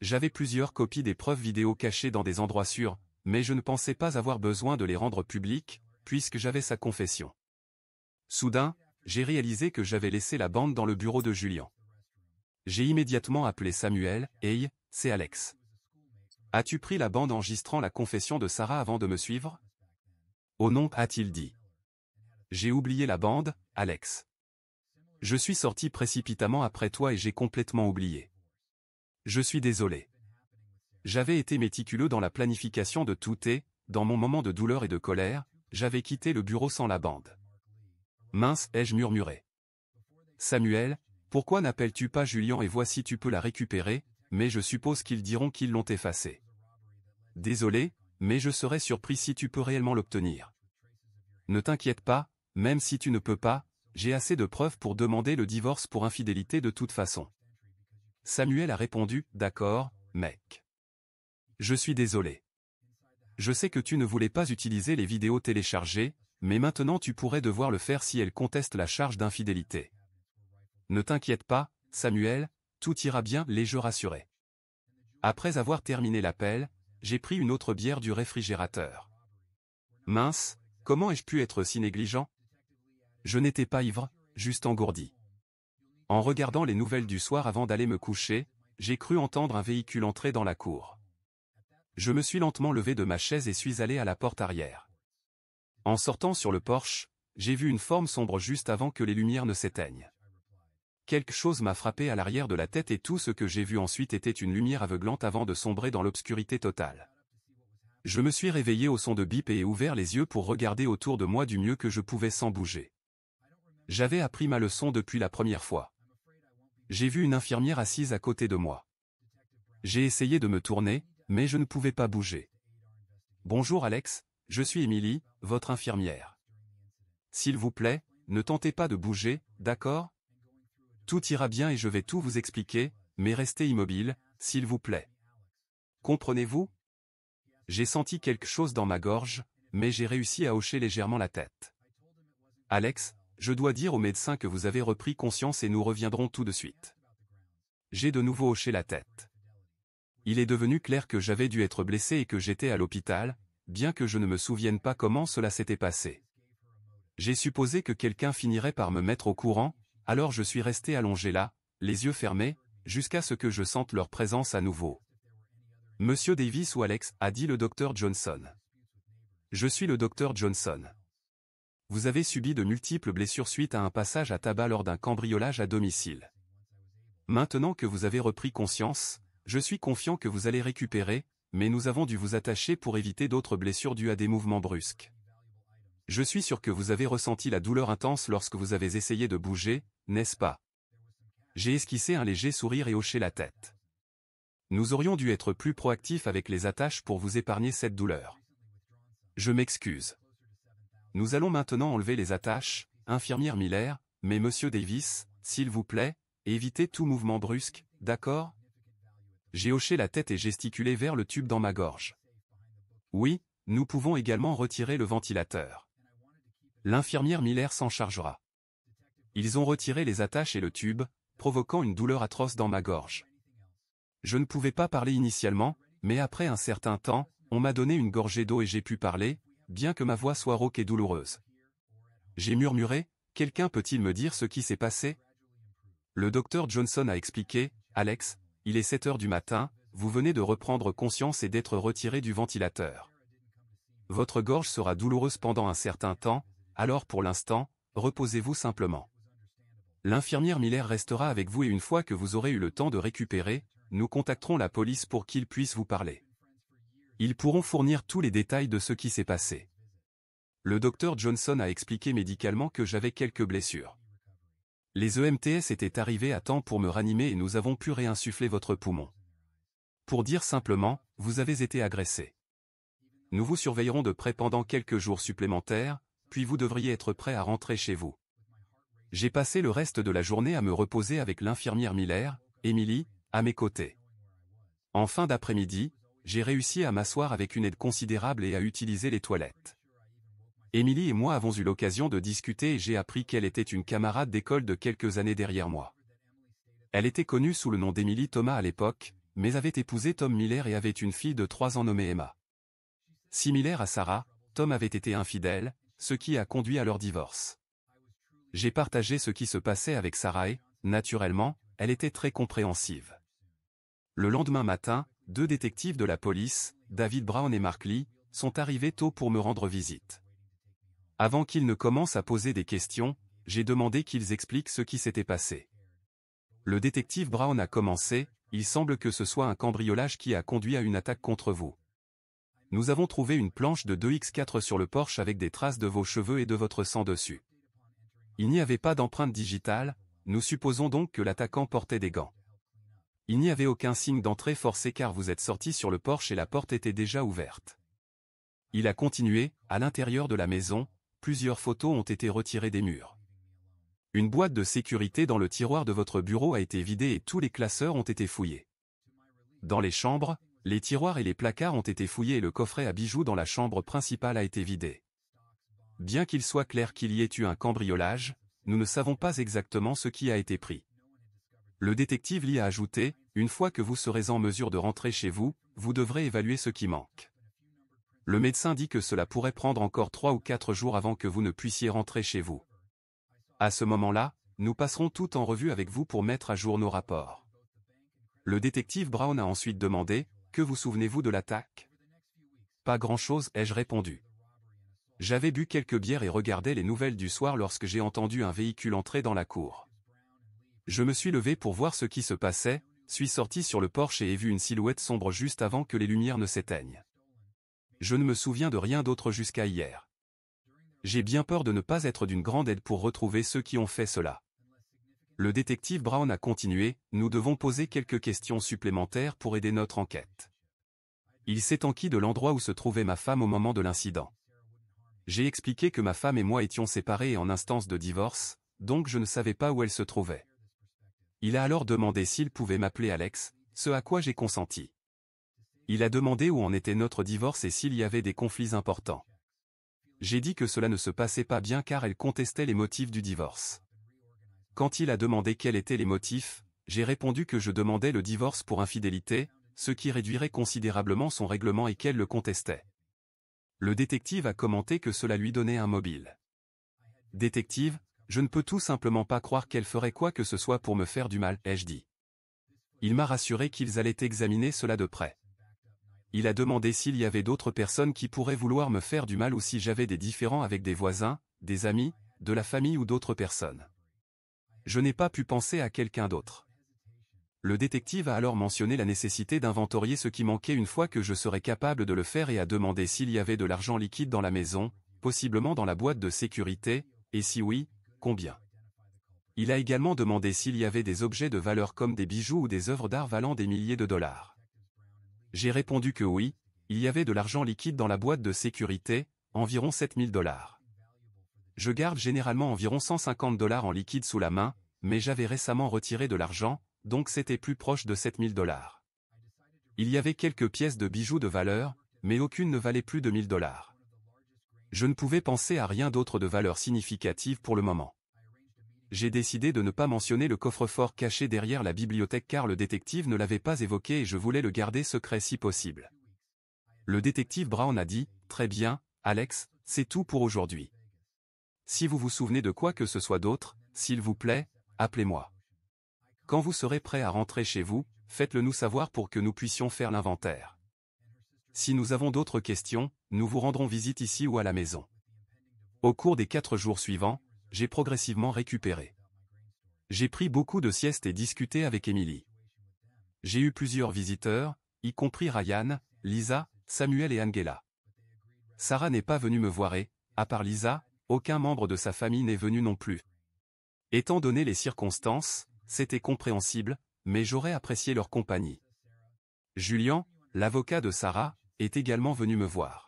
J'avais plusieurs copies des preuves vidéo cachées dans des endroits sûrs, mais je ne pensais pas avoir besoin de les rendre publics, puisque j'avais sa confession. Soudain, j'ai réalisé que j'avais laissé la bande dans le bureau de Julien. J'ai immédiatement appelé Samuel, Hey, c'est Alex. As-tu pris la bande enregistrant la confession de Sarah avant de me suivre Oh non, a-t-il dit. J'ai oublié la bande, Alex. Je suis sorti précipitamment après toi et j'ai complètement oublié. Je suis désolé. J'avais été méticuleux dans la planification de tout et, dans mon moment de douleur et de colère, j'avais quitté le bureau sans la bande. Mince, ai-je murmuré. Samuel, pourquoi n'appelles-tu pas Julien et vois si tu peux la récupérer, mais je suppose qu'ils diront qu'ils l'ont effacée. Désolé, mais je serais surpris si tu peux réellement l'obtenir. Ne t'inquiète pas, même si tu ne peux pas, j'ai assez de preuves pour demander le divorce pour infidélité de toute façon. Samuel a répondu, d'accord, mec. Je suis désolé. Je sais que tu ne voulais pas utiliser les vidéos téléchargées, mais maintenant tu pourrais devoir le faire si elle conteste la charge d'infidélité. Ne t'inquiète pas, Samuel, tout ira bien, les jeux rassurais. Après avoir terminé l'appel, j'ai pris une autre bière du réfrigérateur. Mince, comment ai-je pu être si négligent Je n'étais pas ivre, juste engourdi. En regardant les nouvelles du soir avant d'aller me coucher, j'ai cru entendre un véhicule entrer dans la cour. Je me suis lentement levé de ma chaise et suis allé à la porte arrière. En sortant sur le porche, j'ai vu une forme sombre juste avant que les lumières ne s'éteignent. Quelque chose m'a frappé à l'arrière de la tête et tout ce que j'ai vu ensuite était une lumière aveuglante avant de sombrer dans l'obscurité totale. Je me suis réveillé au son de bip et ai ouvert les yeux pour regarder autour de moi du mieux que je pouvais sans bouger. J'avais appris ma leçon depuis la première fois. J'ai vu une infirmière assise à côté de moi. J'ai essayé de me tourner, mais je ne pouvais pas bouger. Bonjour Alex, je suis Émilie, votre infirmière. S'il vous plaît, ne tentez pas de bouger, d'accord Tout ira bien et je vais tout vous expliquer, mais restez immobile, s'il vous plaît. Comprenez-vous J'ai senti quelque chose dans ma gorge, mais j'ai réussi à hocher légèrement la tête. Alex, je dois dire au médecin que vous avez repris conscience et nous reviendrons tout de suite. J'ai de nouveau hoché la tête il est devenu clair que j'avais dû être blessé et que j'étais à l'hôpital, bien que je ne me souvienne pas comment cela s'était passé. J'ai supposé que quelqu'un finirait par me mettre au courant, alors je suis resté allongé là, les yeux fermés, jusqu'à ce que je sente leur présence à nouveau. Monsieur Davis ou Alex, a dit le docteur Johnson. Je suis le docteur Johnson. Vous avez subi de multiples blessures suite à un passage à tabac lors d'un cambriolage à domicile. Maintenant que vous avez repris conscience, je suis confiant que vous allez récupérer, mais nous avons dû vous attacher pour éviter d'autres blessures dues à des mouvements brusques. Je suis sûr que vous avez ressenti la douleur intense lorsque vous avez essayé de bouger, n'est-ce pas J'ai esquissé un léger sourire et hoché la tête. Nous aurions dû être plus proactifs avec les attaches pour vous épargner cette douleur. Je m'excuse. Nous allons maintenant enlever les attaches, infirmière Miller, mais monsieur Davis, s'il vous plaît, évitez tout mouvement brusque, d'accord j'ai hoché la tête et gesticulé vers le tube dans ma gorge. Oui, nous pouvons également retirer le ventilateur. L'infirmière Miller s'en chargera. Ils ont retiré les attaches et le tube, provoquant une douleur atroce dans ma gorge. Je ne pouvais pas parler initialement, mais après un certain temps, on m'a donné une gorgée d'eau et j'ai pu parler, bien que ma voix soit rauque et douloureuse. J'ai murmuré, quelqu'un peut-il me dire ce qui s'est passé Le docteur Johnson a expliqué, Alex, il est 7 heures du matin, vous venez de reprendre conscience et d'être retiré du ventilateur. Votre gorge sera douloureuse pendant un certain temps, alors pour l'instant, reposez-vous simplement. L'infirmière Miller restera avec vous et une fois que vous aurez eu le temps de récupérer, nous contacterons la police pour qu'ils puissent vous parler. Ils pourront fournir tous les détails de ce qui s'est passé. Le docteur Johnson a expliqué médicalement que j'avais quelques blessures. Les EMTS étaient arrivés à temps pour me ranimer et nous avons pu réinsuffler votre poumon. Pour dire simplement, vous avez été agressé. Nous vous surveillerons de près pendant quelques jours supplémentaires, puis vous devriez être prêt à rentrer chez vous. J'ai passé le reste de la journée à me reposer avec l'infirmière Miller, Émilie, à mes côtés. En fin d'après-midi, j'ai réussi à m'asseoir avec une aide considérable et à utiliser les toilettes. Émilie et moi avons eu l'occasion de discuter et j'ai appris qu'elle était une camarade d'école de quelques années derrière moi. Elle était connue sous le nom d'Émilie Thomas à l'époque, mais avait épousé Tom Miller et avait une fille de trois ans nommée Emma. Similaire à Sarah, Tom avait été infidèle, ce qui a conduit à leur divorce. J'ai partagé ce qui se passait avec Sarah et, naturellement, elle était très compréhensive. Le lendemain matin, deux détectives de la police, David Brown et Mark Lee, sont arrivés tôt pour me rendre visite. Avant qu'ils ne commencent à poser des questions, j'ai demandé qu'ils expliquent ce qui s'était passé. Le détective Brown a commencé, il semble que ce soit un cambriolage qui a conduit à une attaque contre vous. Nous avons trouvé une planche de 2x4 sur le porche avec des traces de vos cheveux et de votre sang dessus. Il n'y avait pas d'empreinte digitale, nous supposons donc que l'attaquant portait des gants. Il n'y avait aucun signe d'entrée forcée car vous êtes sorti sur le porche et la porte était déjà ouverte. Il a continué, à l'intérieur de la maison, plusieurs photos ont été retirées des murs. Une boîte de sécurité dans le tiroir de votre bureau a été vidée et tous les classeurs ont été fouillés. Dans les chambres, les tiroirs et les placards ont été fouillés et le coffret à bijoux dans la chambre principale a été vidé. Bien qu'il soit clair qu'il y ait eu un cambriolage, nous ne savons pas exactement ce qui a été pris. Le détective l'y a ajouté, une fois que vous serez en mesure de rentrer chez vous, vous devrez évaluer ce qui manque. Le médecin dit que cela pourrait prendre encore trois ou quatre jours avant que vous ne puissiez rentrer chez vous. À ce moment-là, nous passerons tout en revue avec vous pour mettre à jour nos rapports. Le détective Brown a ensuite demandé, que vous souvenez-vous de l'attaque Pas grand-chose, ai-je répondu. J'avais bu quelques bières et regardé les nouvelles du soir lorsque j'ai entendu un véhicule entrer dans la cour. Je me suis levé pour voir ce qui se passait, suis sorti sur le porche et ai vu une silhouette sombre juste avant que les lumières ne s'éteignent. Je ne me souviens de rien d'autre jusqu'à hier. J'ai bien peur de ne pas être d'une grande aide pour retrouver ceux qui ont fait cela. Le détective Brown a continué, nous devons poser quelques questions supplémentaires pour aider notre enquête. Il s'est enquis de l'endroit où se trouvait ma femme au moment de l'incident. J'ai expliqué que ma femme et moi étions séparés en instance de divorce, donc je ne savais pas où elle se trouvait. Il a alors demandé s'il pouvait m'appeler Alex, ce à quoi j'ai consenti. Il a demandé où en était notre divorce et s'il y avait des conflits importants. J'ai dit que cela ne se passait pas bien car elle contestait les motifs du divorce. Quand il a demandé quels étaient les motifs, j'ai répondu que je demandais le divorce pour infidélité, ce qui réduirait considérablement son règlement et qu'elle le contestait. Le détective a commenté que cela lui donnait un mobile. Détective, je ne peux tout simplement pas croire qu'elle ferait quoi que ce soit pour me faire du mal, ai-je dit. Il m'a rassuré qu'ils allaient examiner cela de près il a demandé s'il y avait d'autres personnes qui pourraient vouloir me faire du mal ou si j'avais des différends avec des voisins, des amis, de la famille ou d'autres personnes. Je n'ai pas pu penser à quelqu'un d'autre. Le détective a alors mentionné la nécessité d'inventorier ce qui manquait une fois que je serais capable de le faire et a demandé s'il y avait de l'argent liquide dans la maison, possiblement dans la boîte de sécurité, et si oui, combien. Il a également demandé s'il y avait des objets de valeur comme des bijoux ou des œuvres d'art valant des milliers de dollars. J'ai répondu que oui, il y avait de l'argent liquide dans la boîte de sécurité, environ 7000 dollars. Je garde généralement environ 150 dollars en liquide sous la main, mais j'avais récemment retiré de l'argent, donc c'était plus proche de 7000 dollars. Il y avait quelques pièces de bijoux de valeur, mais aucune ne valait plus de 1000 dollars. Je ne pouvais penser à rien d'autre de valeur significative pour le moment j'ai décidé de ne pas mentionner le coffre-fort caché derrière la bibliothèque car le détective ne l'avait pas évoqué et je voulais le garder secret si possible. Le détective Brown a dit, « Très bien, Alex, c'est tout pour aujourd'hui. Si vous vous souvenez de quoi que ce soit d'autre, s'il vous plaît, appelez-moi. Quand vous serez prêt à rentrer chez vous, faites-le nous savoir pour que nous puissions faire l'inventaire. Si nous avons d'autres questions, nous vous rendrons visite ici ou à la maison. Au cours des quatre jours suivants, j'ai progressivement récupéré. J'ai pris beaucoup de siestes et discuté avec Émilie. J'ai eu plusieurs visiteurs, y compris Ryan, Lisa, Samuel et Angela. Sarah n'est pas venue me voir et, à part Lisa, aucun membre de sa famille n'est venu non plus. Étant donné les circonstances, c'était compréhensible, mais j'aurais apprécié leur compagnie. Julien, l'avocat de Sarah, est également venu me voir.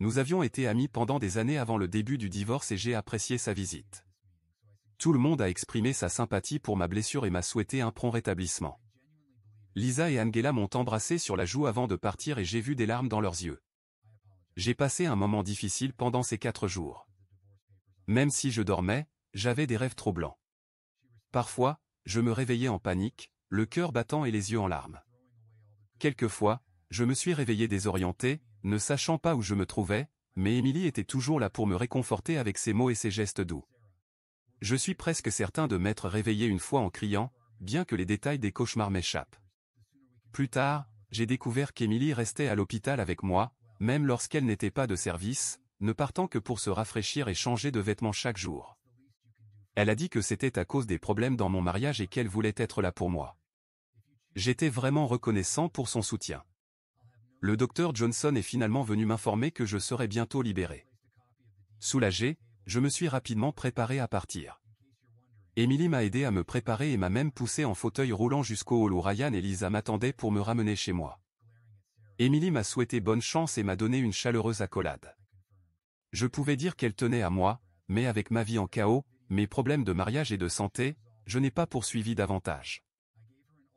Nous avions été amis pendant des années avant le début du divorce et j'ai apprécié sa visite. Tout le monde a exprimé sa sympathie pour ma blessure et m'a souhaité un prompt rétablissement. Lisa et Angela m'ont embrassé sur la joue avant de partir et j'ai vu des larmes dans leurs yeux. J'ai passé un moment difficile pendant ces quatre jours. Même si je dormais, j'avais des rêves troublants. Parfois, je me réveillais en panique, le cœur battant et les yeux en larmes. Quelquefois, je me suis réveillé désorienté, ne sachant pas où je me trouvais, mais Émilie était toujours là pour me réconforter avec ses mots et ses gestes doux. Je suis presque certain de m'être réveillé une fois en criant, bien que les détails des cauchemars m'échappent. Plus tard, j'ai découvert qu'Émilie restait à l'hôpital avec moi, même lorsqu'elle n'était pas de service, ne partant que pour se rafraîchir et changer de vêtements chaque jour. Elle a dit que c'était à cause des problèmes dans mon mariage et qu'elle voulait être là pour moi. J'étais vraiment reconnaissant pour son soutien le docteur Johnson est finalement venu m'informer que je serais bientôt libéré. Soulagé, je me suis rapidement préparé à partir. Emily m'a aidé à me préparer et m'a même poussé en fauteuil roulant jusqu'au hall où Ryan et Lisa m'attendaient pour me ramener chez moi. Emily m'a souhaité bonne chance et m'a donné une chaleureuse accolade. Je pouvais dire qu'elle tenait à moi, mais avec ma vie en chaos, mes problèmes de mariage et de santé, je n'ai pas poursuivi davantage.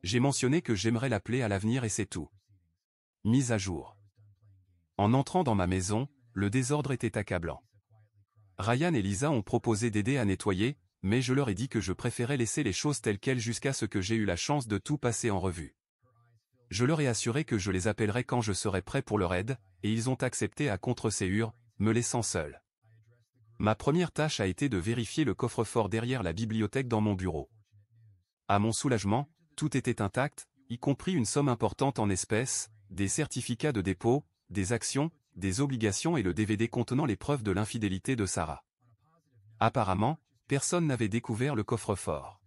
J'ai mentionné que j'aimerais l'appeler à l'avenir et c'est tout. Mise à jour. En entrant dans ma maison, le désordre était accablant. Ryan et Lisa ont proposé d'aider à nettoyer, mais je leur ai dit que je préférais laisser les choses telles quelles jusqu'à ce que j'aie eu la chance de tout passer en revue. Je leur ai assuré que je les appellerais quand je serais prêt pour leur aide, et ils ont accepté à contre-séhure, me laissant seul. Ma première tâche a été de vérifier le coffre-fort derrière la bibliothèque dans mon bureau. À mon soulagement, tout était intact, y compris une somme importante en espèces, des certificats de dépôt, des actions, des obligations et le DVD contenant les preuves de l'infidélité de Sarah. Apparemment, personne n'avait découvert le coffre-fort.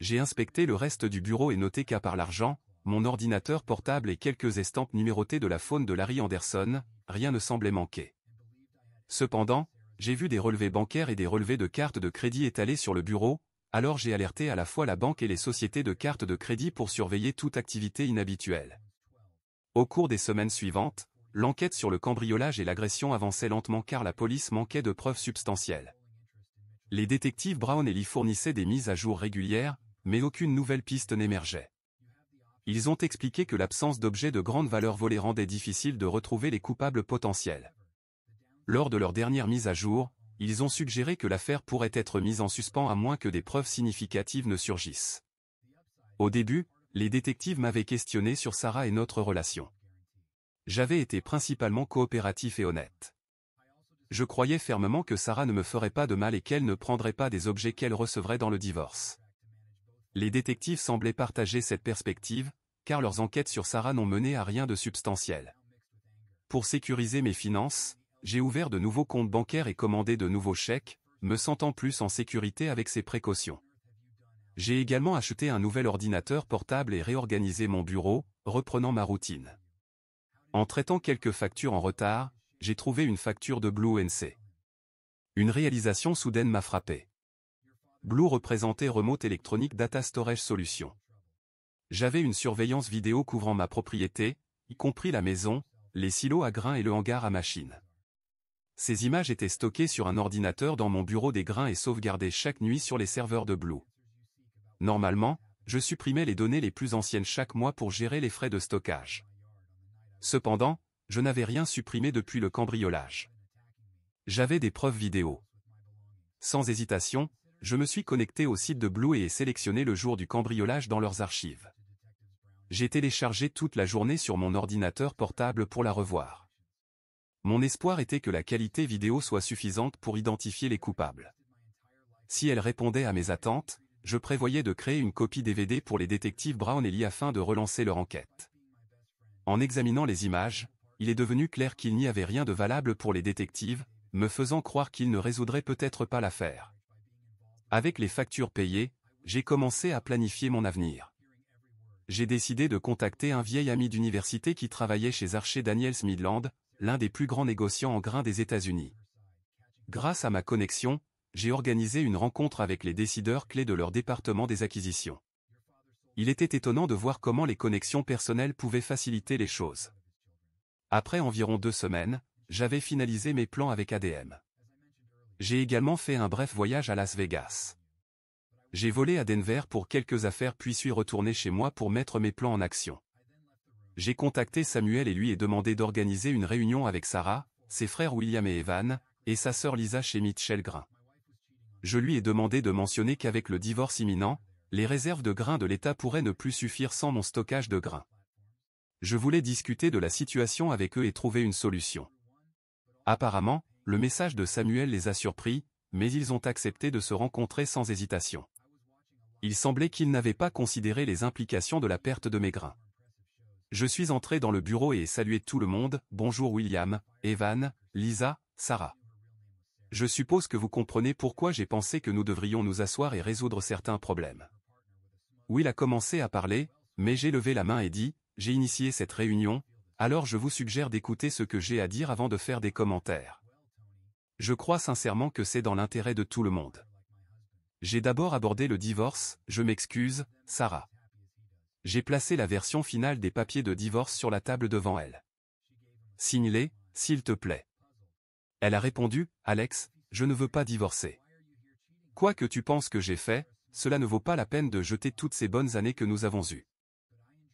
J'ai inspecté le reste du bureau et noté qu'à part l'argent, mon ordinateur portable et quelques estampes numérotées de la faune de Larry Anderson, rien ne semblait manquer. Cependant, j'ai vu des relevés bancaires et des relevés de cartes de crédit étalés sur le bureau, alors j'ai alerté à la fois la banque et les sociétés de cartes de crédit pour surveiller toute activité inhabituelle. Au cours des semaines suivantes, l'enquête sur le cambriolage et l'agression avançait lentement car la police manquait de preuves substantielles. Les détectives Brown et Lee fournissaient des mises à jour régulières, mais aucune nouvelle piste n'émergeait. Ils ont expliqué que l'absence d'objets de grande valeur volée rendait difficile de retrouver les coupables potentiels. Lors de leur dernière mise à jour, ils ont suggéré que l'affaire pourrait être mise en suspens à moins que des preuves significatives ne surgissent. Au début, les détectives m'avaient questionné sur Sarah et notre relation. J'avais été principalement coopératif et honnête. Je croyais fermement que Sarah ne me ferait pas de mal et qu'elle ne prendrait pas des objets qu'elle recevrait dans le divorce. Les détectives semblaient partager cette perspective, car leurs enquêtes sur Sarah n'ont mené à rien de substantiel. Pour sécuriser mes finances, j'ai ouvert de nouveaux comptes bancaires et commandé de nouveaux chèques, me sentant plus en sécurité avec ces précautions. J'ai également acheté un nouvel ordinateur portable et réorganisé mon bureau, reprenant ma routine. En traitant quelques factures en retard, j'ai trouvé une facture de Blue NC. Une réalisation soudaine m'a frappé. Blue représentait Remote Electronic Data Storage Solutions. J'avais une surveillance vidéo couvrant ma propriété, y compris la maison, les silos à grains et le hangar à machines. Ces images étaient stockées sur un ordinateur dans mon bureau des grains et sauvegardées chaque nuit sur les serveurs de Blue. Normalement, je supprimais les données les plus anciennes chaque mois pour gérer les frais de stockage. Cependant, je n'avais rien supprimé depuis le cambriolage. J'avais des preuves vidéo. Sans hésitation, je me suis connecté au site de Blue et ai sélectionné le jour du cambriolage dans leurs archives. J'ai téléchargé toute la journée sur mon ordinateur portable pour la revoir. Mon espoir était que la qualité vidéo soit suffisante pour identifier les coupables. Si elle répondait à mes attentes, je prévoyais de créer une copie DVD pour les détectives Brown et Lee afin de relancer leur enquête. En examinant les images, il est devenu clair qu'il n'y avait rien de valable pour les détectives, me faisant croire qu'ils ne résoudraient peut-être pas l'affaire. Avec les factures payées, j'ai commencé à planifier mon avenir. J'ai décidé de contacter un vieil ami d'université qui travaillait chez Archer Daniels Midland, l'un des plus grands négociants en grains des États-Unis. Grâce à ma connexion, j'ai organisé une rencontre avec les décideurs clés de leur département des acquisitions. Il était étonnant de voir comment les connexions personnelles pouvaient faciliter les choses. Après environ deux semaines, j'avais finalisé mes plans avec ADM. J'ai également fait un bref voyage à Las Vegas. J'ai volé à Denver pour quelques affaires puis suis retourné chez moi pour mettre mes plans en action. J'ai contacté Samuel et lui ai demandé d'organiser une réunion avec Sarah, ses frères William et Evan, et sa sœur Lisa chez Mitchell Grain je lui ai demandé de mentionner qu'avec le divorce imminent, les réserves de grains de l'État pourraient ne plus suffire sans mon stockage de grains. Je voulais discuter de la situation avec eux et trouver une solution. Apparemment, le message de Samuel les a surpris, mais ils ont accepté de se rencontrer sans hésitation. Il semblait qu'ils n'avaient pas considéré les implications de la perte de mes grains. Je suis entré dans le bureau et ai salué tout le monde, bonjour William, Evan, Lisa, Sarah. Je suppose que vous comprenez pourquoi j'ai pensé que nous devrions nous asseoir et résoudre certains problèmes. Will a commencé à parler, mais j'ai levé la main et dit, j'ai initié cette réunion, alors je vous suggère d'écouter ce que j'ai à dire avant de faire des commentaires. Je crois sincèrement que c'est dans l'intérêt de tout le monde. J'ai d'abord abordé le divorce, je m'excuse, Sarah. J'ai placé la version finale des papiers de divorce sur la table devant elle. Signe-les, s'il te plaît. Elle a répondu, Alex, je ne veux pas divorcer. Quoi que tu penses que j'ai fait, cela ne vaut pas la peine de jeter toutes ces bonnes années que nous avons eues.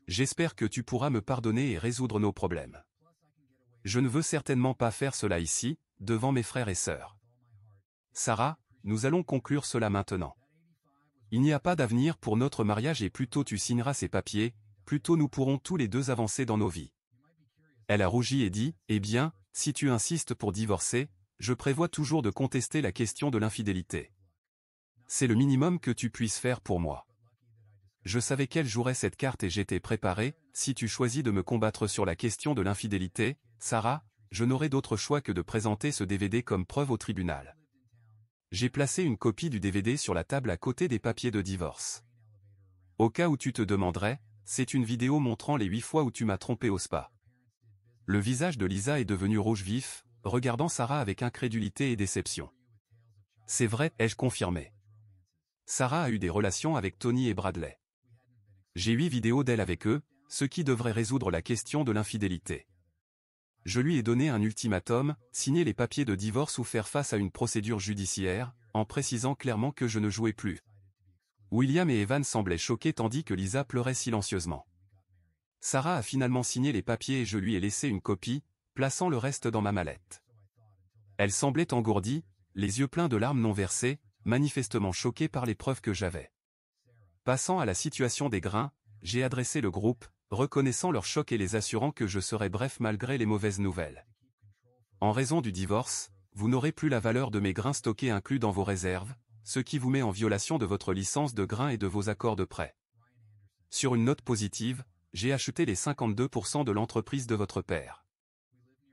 J'espère que tu pourras me pardonner et résoudre nos problèmes. Je ne veux certainement pas faire cela ici, devant mes frères et sœurs. Sarah, nous allons conclure cela maintenant. Il n'y a pas d'avenir pour notre mariage et plus tôt tu signeras ces papiers, plus tôt nous pourrons tous les deux avancer dans nos vies. Elle a rougi et dit, Eh bien, si tu insistes pour divorcer, je prévois toujours de contester la question de l'infidélité. C'est le minimum que tu puisses faire pour moi. Je savais qu'elle jouerait cette carte et j'étais préparé, si tu choisis de me combattre sur la question de l'infidélité, Sarah, je n'aurai d'autre choix que de présenter ce DVD comme preuve au tribunal. J'ai placé une copie du DVD sur la table à côté des papiers de divorce. Au cas où tu te demanderais, c'est une vidéo montrant les huit fois où tu m'as trompé au spa. Le visage de Lisa est devenu rouge vif, regardant Sarah avec incrédulité et déception. C'est vrai, ai-je confirmé. Sarah a eu des relations avec Tony et Bradley. J'ai huit vidéos d'elle avec eux, ce qui devrait résoudre la question de l'infidélité. Je lui ai donné un ultimatum, signer les papiers de divorce ou faire face à une procédure judiciaire, en précisant clairement que je ne jouais plus. William et Evan semblaient choqués tandis que Lisa pleurait silencieusement. Sarah a finalement signé les papiers et je lui ai laissé une copie, plaçant le reste dans ma mallette. Elle semblait engourdie, les yeux pleins de larmes non versées, manifestement choquée par les preuves que j'avais. Passant à la situation des grains, j'ai adressé le groupe, reconnaissant leur choc et les assurant que je serai bref malgré les mauvaises nouvelles. En raison du divorce, vous n'aurez plus la valeur de mes grains stockés inclus dans vos réserves, ce qui vous met en violation de votre licence de grains et de vos accords de prêt. Sur une note positive, j'ai acheté les 52% de l'entreprise de votre père.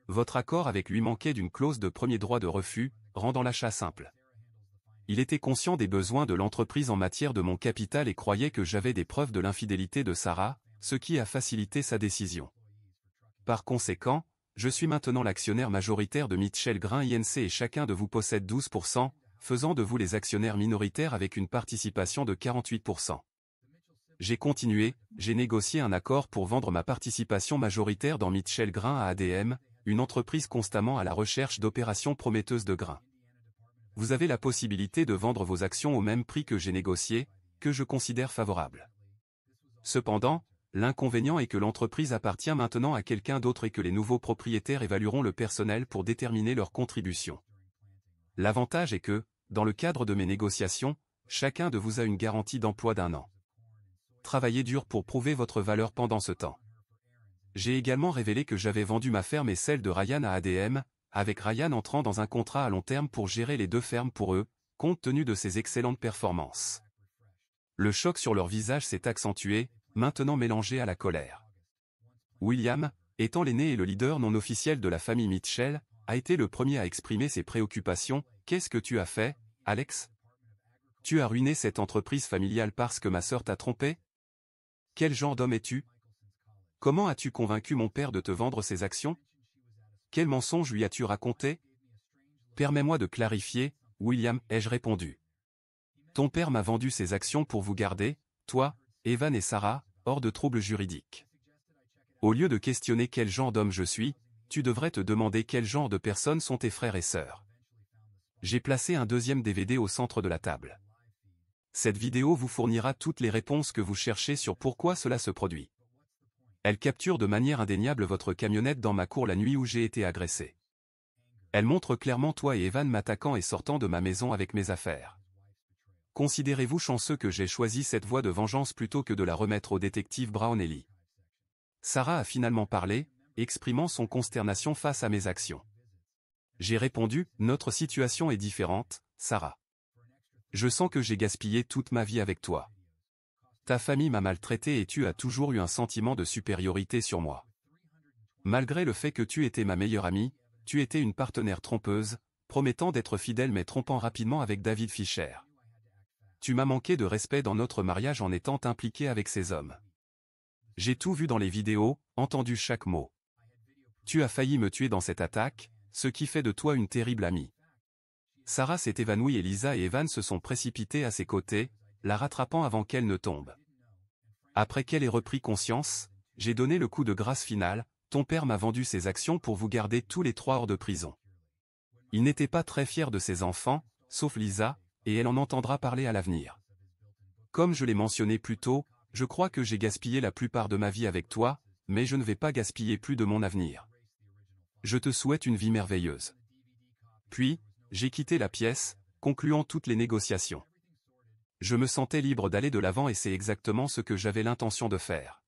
Votre accord avec lui manquait d'une clause de premier droit de refus, rendant l'achat simple. Il était conscient des besoins de l'entreprise en matière de mon capital et croyait que j'avais des preuves de l'infidélité de Sarah, ce qui a facilité sa décision. Par conséquent, je suis maintenant l'actionnaire majoritaire de Mitchell Grain INC et chacun de vous possède 12%, faisant de vous les actionnaires minoritaires avec une participation de 48%. J'ai continué, j'ai négocié un accord pour vendre ma participation majoritaire dans Mitchell Grain à ADM, une entreprise constamment à la recherche d'opérations prometteuses de grains. Vous avez la possibilité de vendre vos actions au même prix que j'ai négocié, que je considère favorable. Cependant, l'inconvénient est que l'entreprise appartient maintenant à quelqu'un d'autre et que les nouveaux propriétaires évalueront le personnel pour déterminer leur contribution. L'avantage est que, dans le cadre de mes négociations, chacun de vous a une garantie d'emploi d'un an. Travailler dur pour prouver votre valeur pendant ce temps. J'ai également révélé que j'avais vendu ma ferme et celle de Ryan à ADM, avec Ryan entrant dans un contrat à long terme pour gérer les deux fermes pour eux, compte tenu de ses excellentes performances. Le choc sur leur visage s'est accentué, maintenant mélangé à la colère. William, étant l'aîné et le leader non officiel de la famille Mitchell, a été le premier à exprimer ses préoccupations. Qu'est-ce que tu as fait, Alex Tu as ruiné cette entreprise familiale parce que ma sœur t'a trompé quel genre d'homme es-tu Comment as-tu convaincu mon père de te vendre ses actions Quel mensonge lui as-tu raconté Permets-moi de clarifier, William, ai-je répondu. Ton père m'a vendu ses actions pour vous garder, toi, Evan et Sarah, hors de troubles juridiques. Au lieu de questionner quel genre d'homme je suis, tu devrais te demander quel genre de personnes sont tes frères et sœurs. J'ai placé un deuxième DVD au centre de la table. Cette vidéo vous fournira toutes les réponses que vous cherchez sur pourquoi cela se produit. Elle capture de manière indéniable votre camionnette dans ma cour la nuit où j'ai été agressé. Elle montre clairement toi et Evan m'attaquant et sortant de ma maison avec mes affaires. Considérez-vous chanceux que j'ai choisi cette voie de vengeance plutôt que de la remettre au détective Brownelli. Sarah a finalement parlé, exprimant son consternation face à mes actions. J'ai répondu, notre situation est différente, Sarah. Je sens que j'ai gaspillé toute ma vie avec toi. Ta famille m'a maltraité et tu as toujours eu un sentiment de supériorité sur moi. Malgré le fait que tu étais ma meilleure amie, tu étais une partenaire trompeuse, promettant d'être fidèle mais trompant rapidement avec David Fischer. Tu m'as manqué de respect dans notre mariage en étant impliqué avec ces hommes. J'ai tout vu dans les vidéos, entendu chaque mot. Tu as failli me tuer dans cette attaque, ce qui fait de toi une terrible amie. Sarah s'est évanouie et Lisa et Evan se sont précipités à ses côtés, la rattrapant avant qu'elle ne tombe. Après qu'elle ait repris conscience, j'ai donné le coup de grâce final, ton père m'a vendu ses actions pour vous garder tous les trois hors de prison. Il n'était pas très fier de ses enfants, sauf Lisa, et elle en entendra parler à l'avenir. Comme je l'ai mentionné plus tôt, je crois que j'ai gaspillé la plupart de ma vie avec toi, mais je ne vais pas gaspiller plus de mon avenir. Je te souhaite une vie merveilleuse. Puis, j'ai quitté la pièce, concluant toutes les négociations. Je me sentais libre d'aller de l'avant et c'est exactement ce que j'avais l'intention de faire.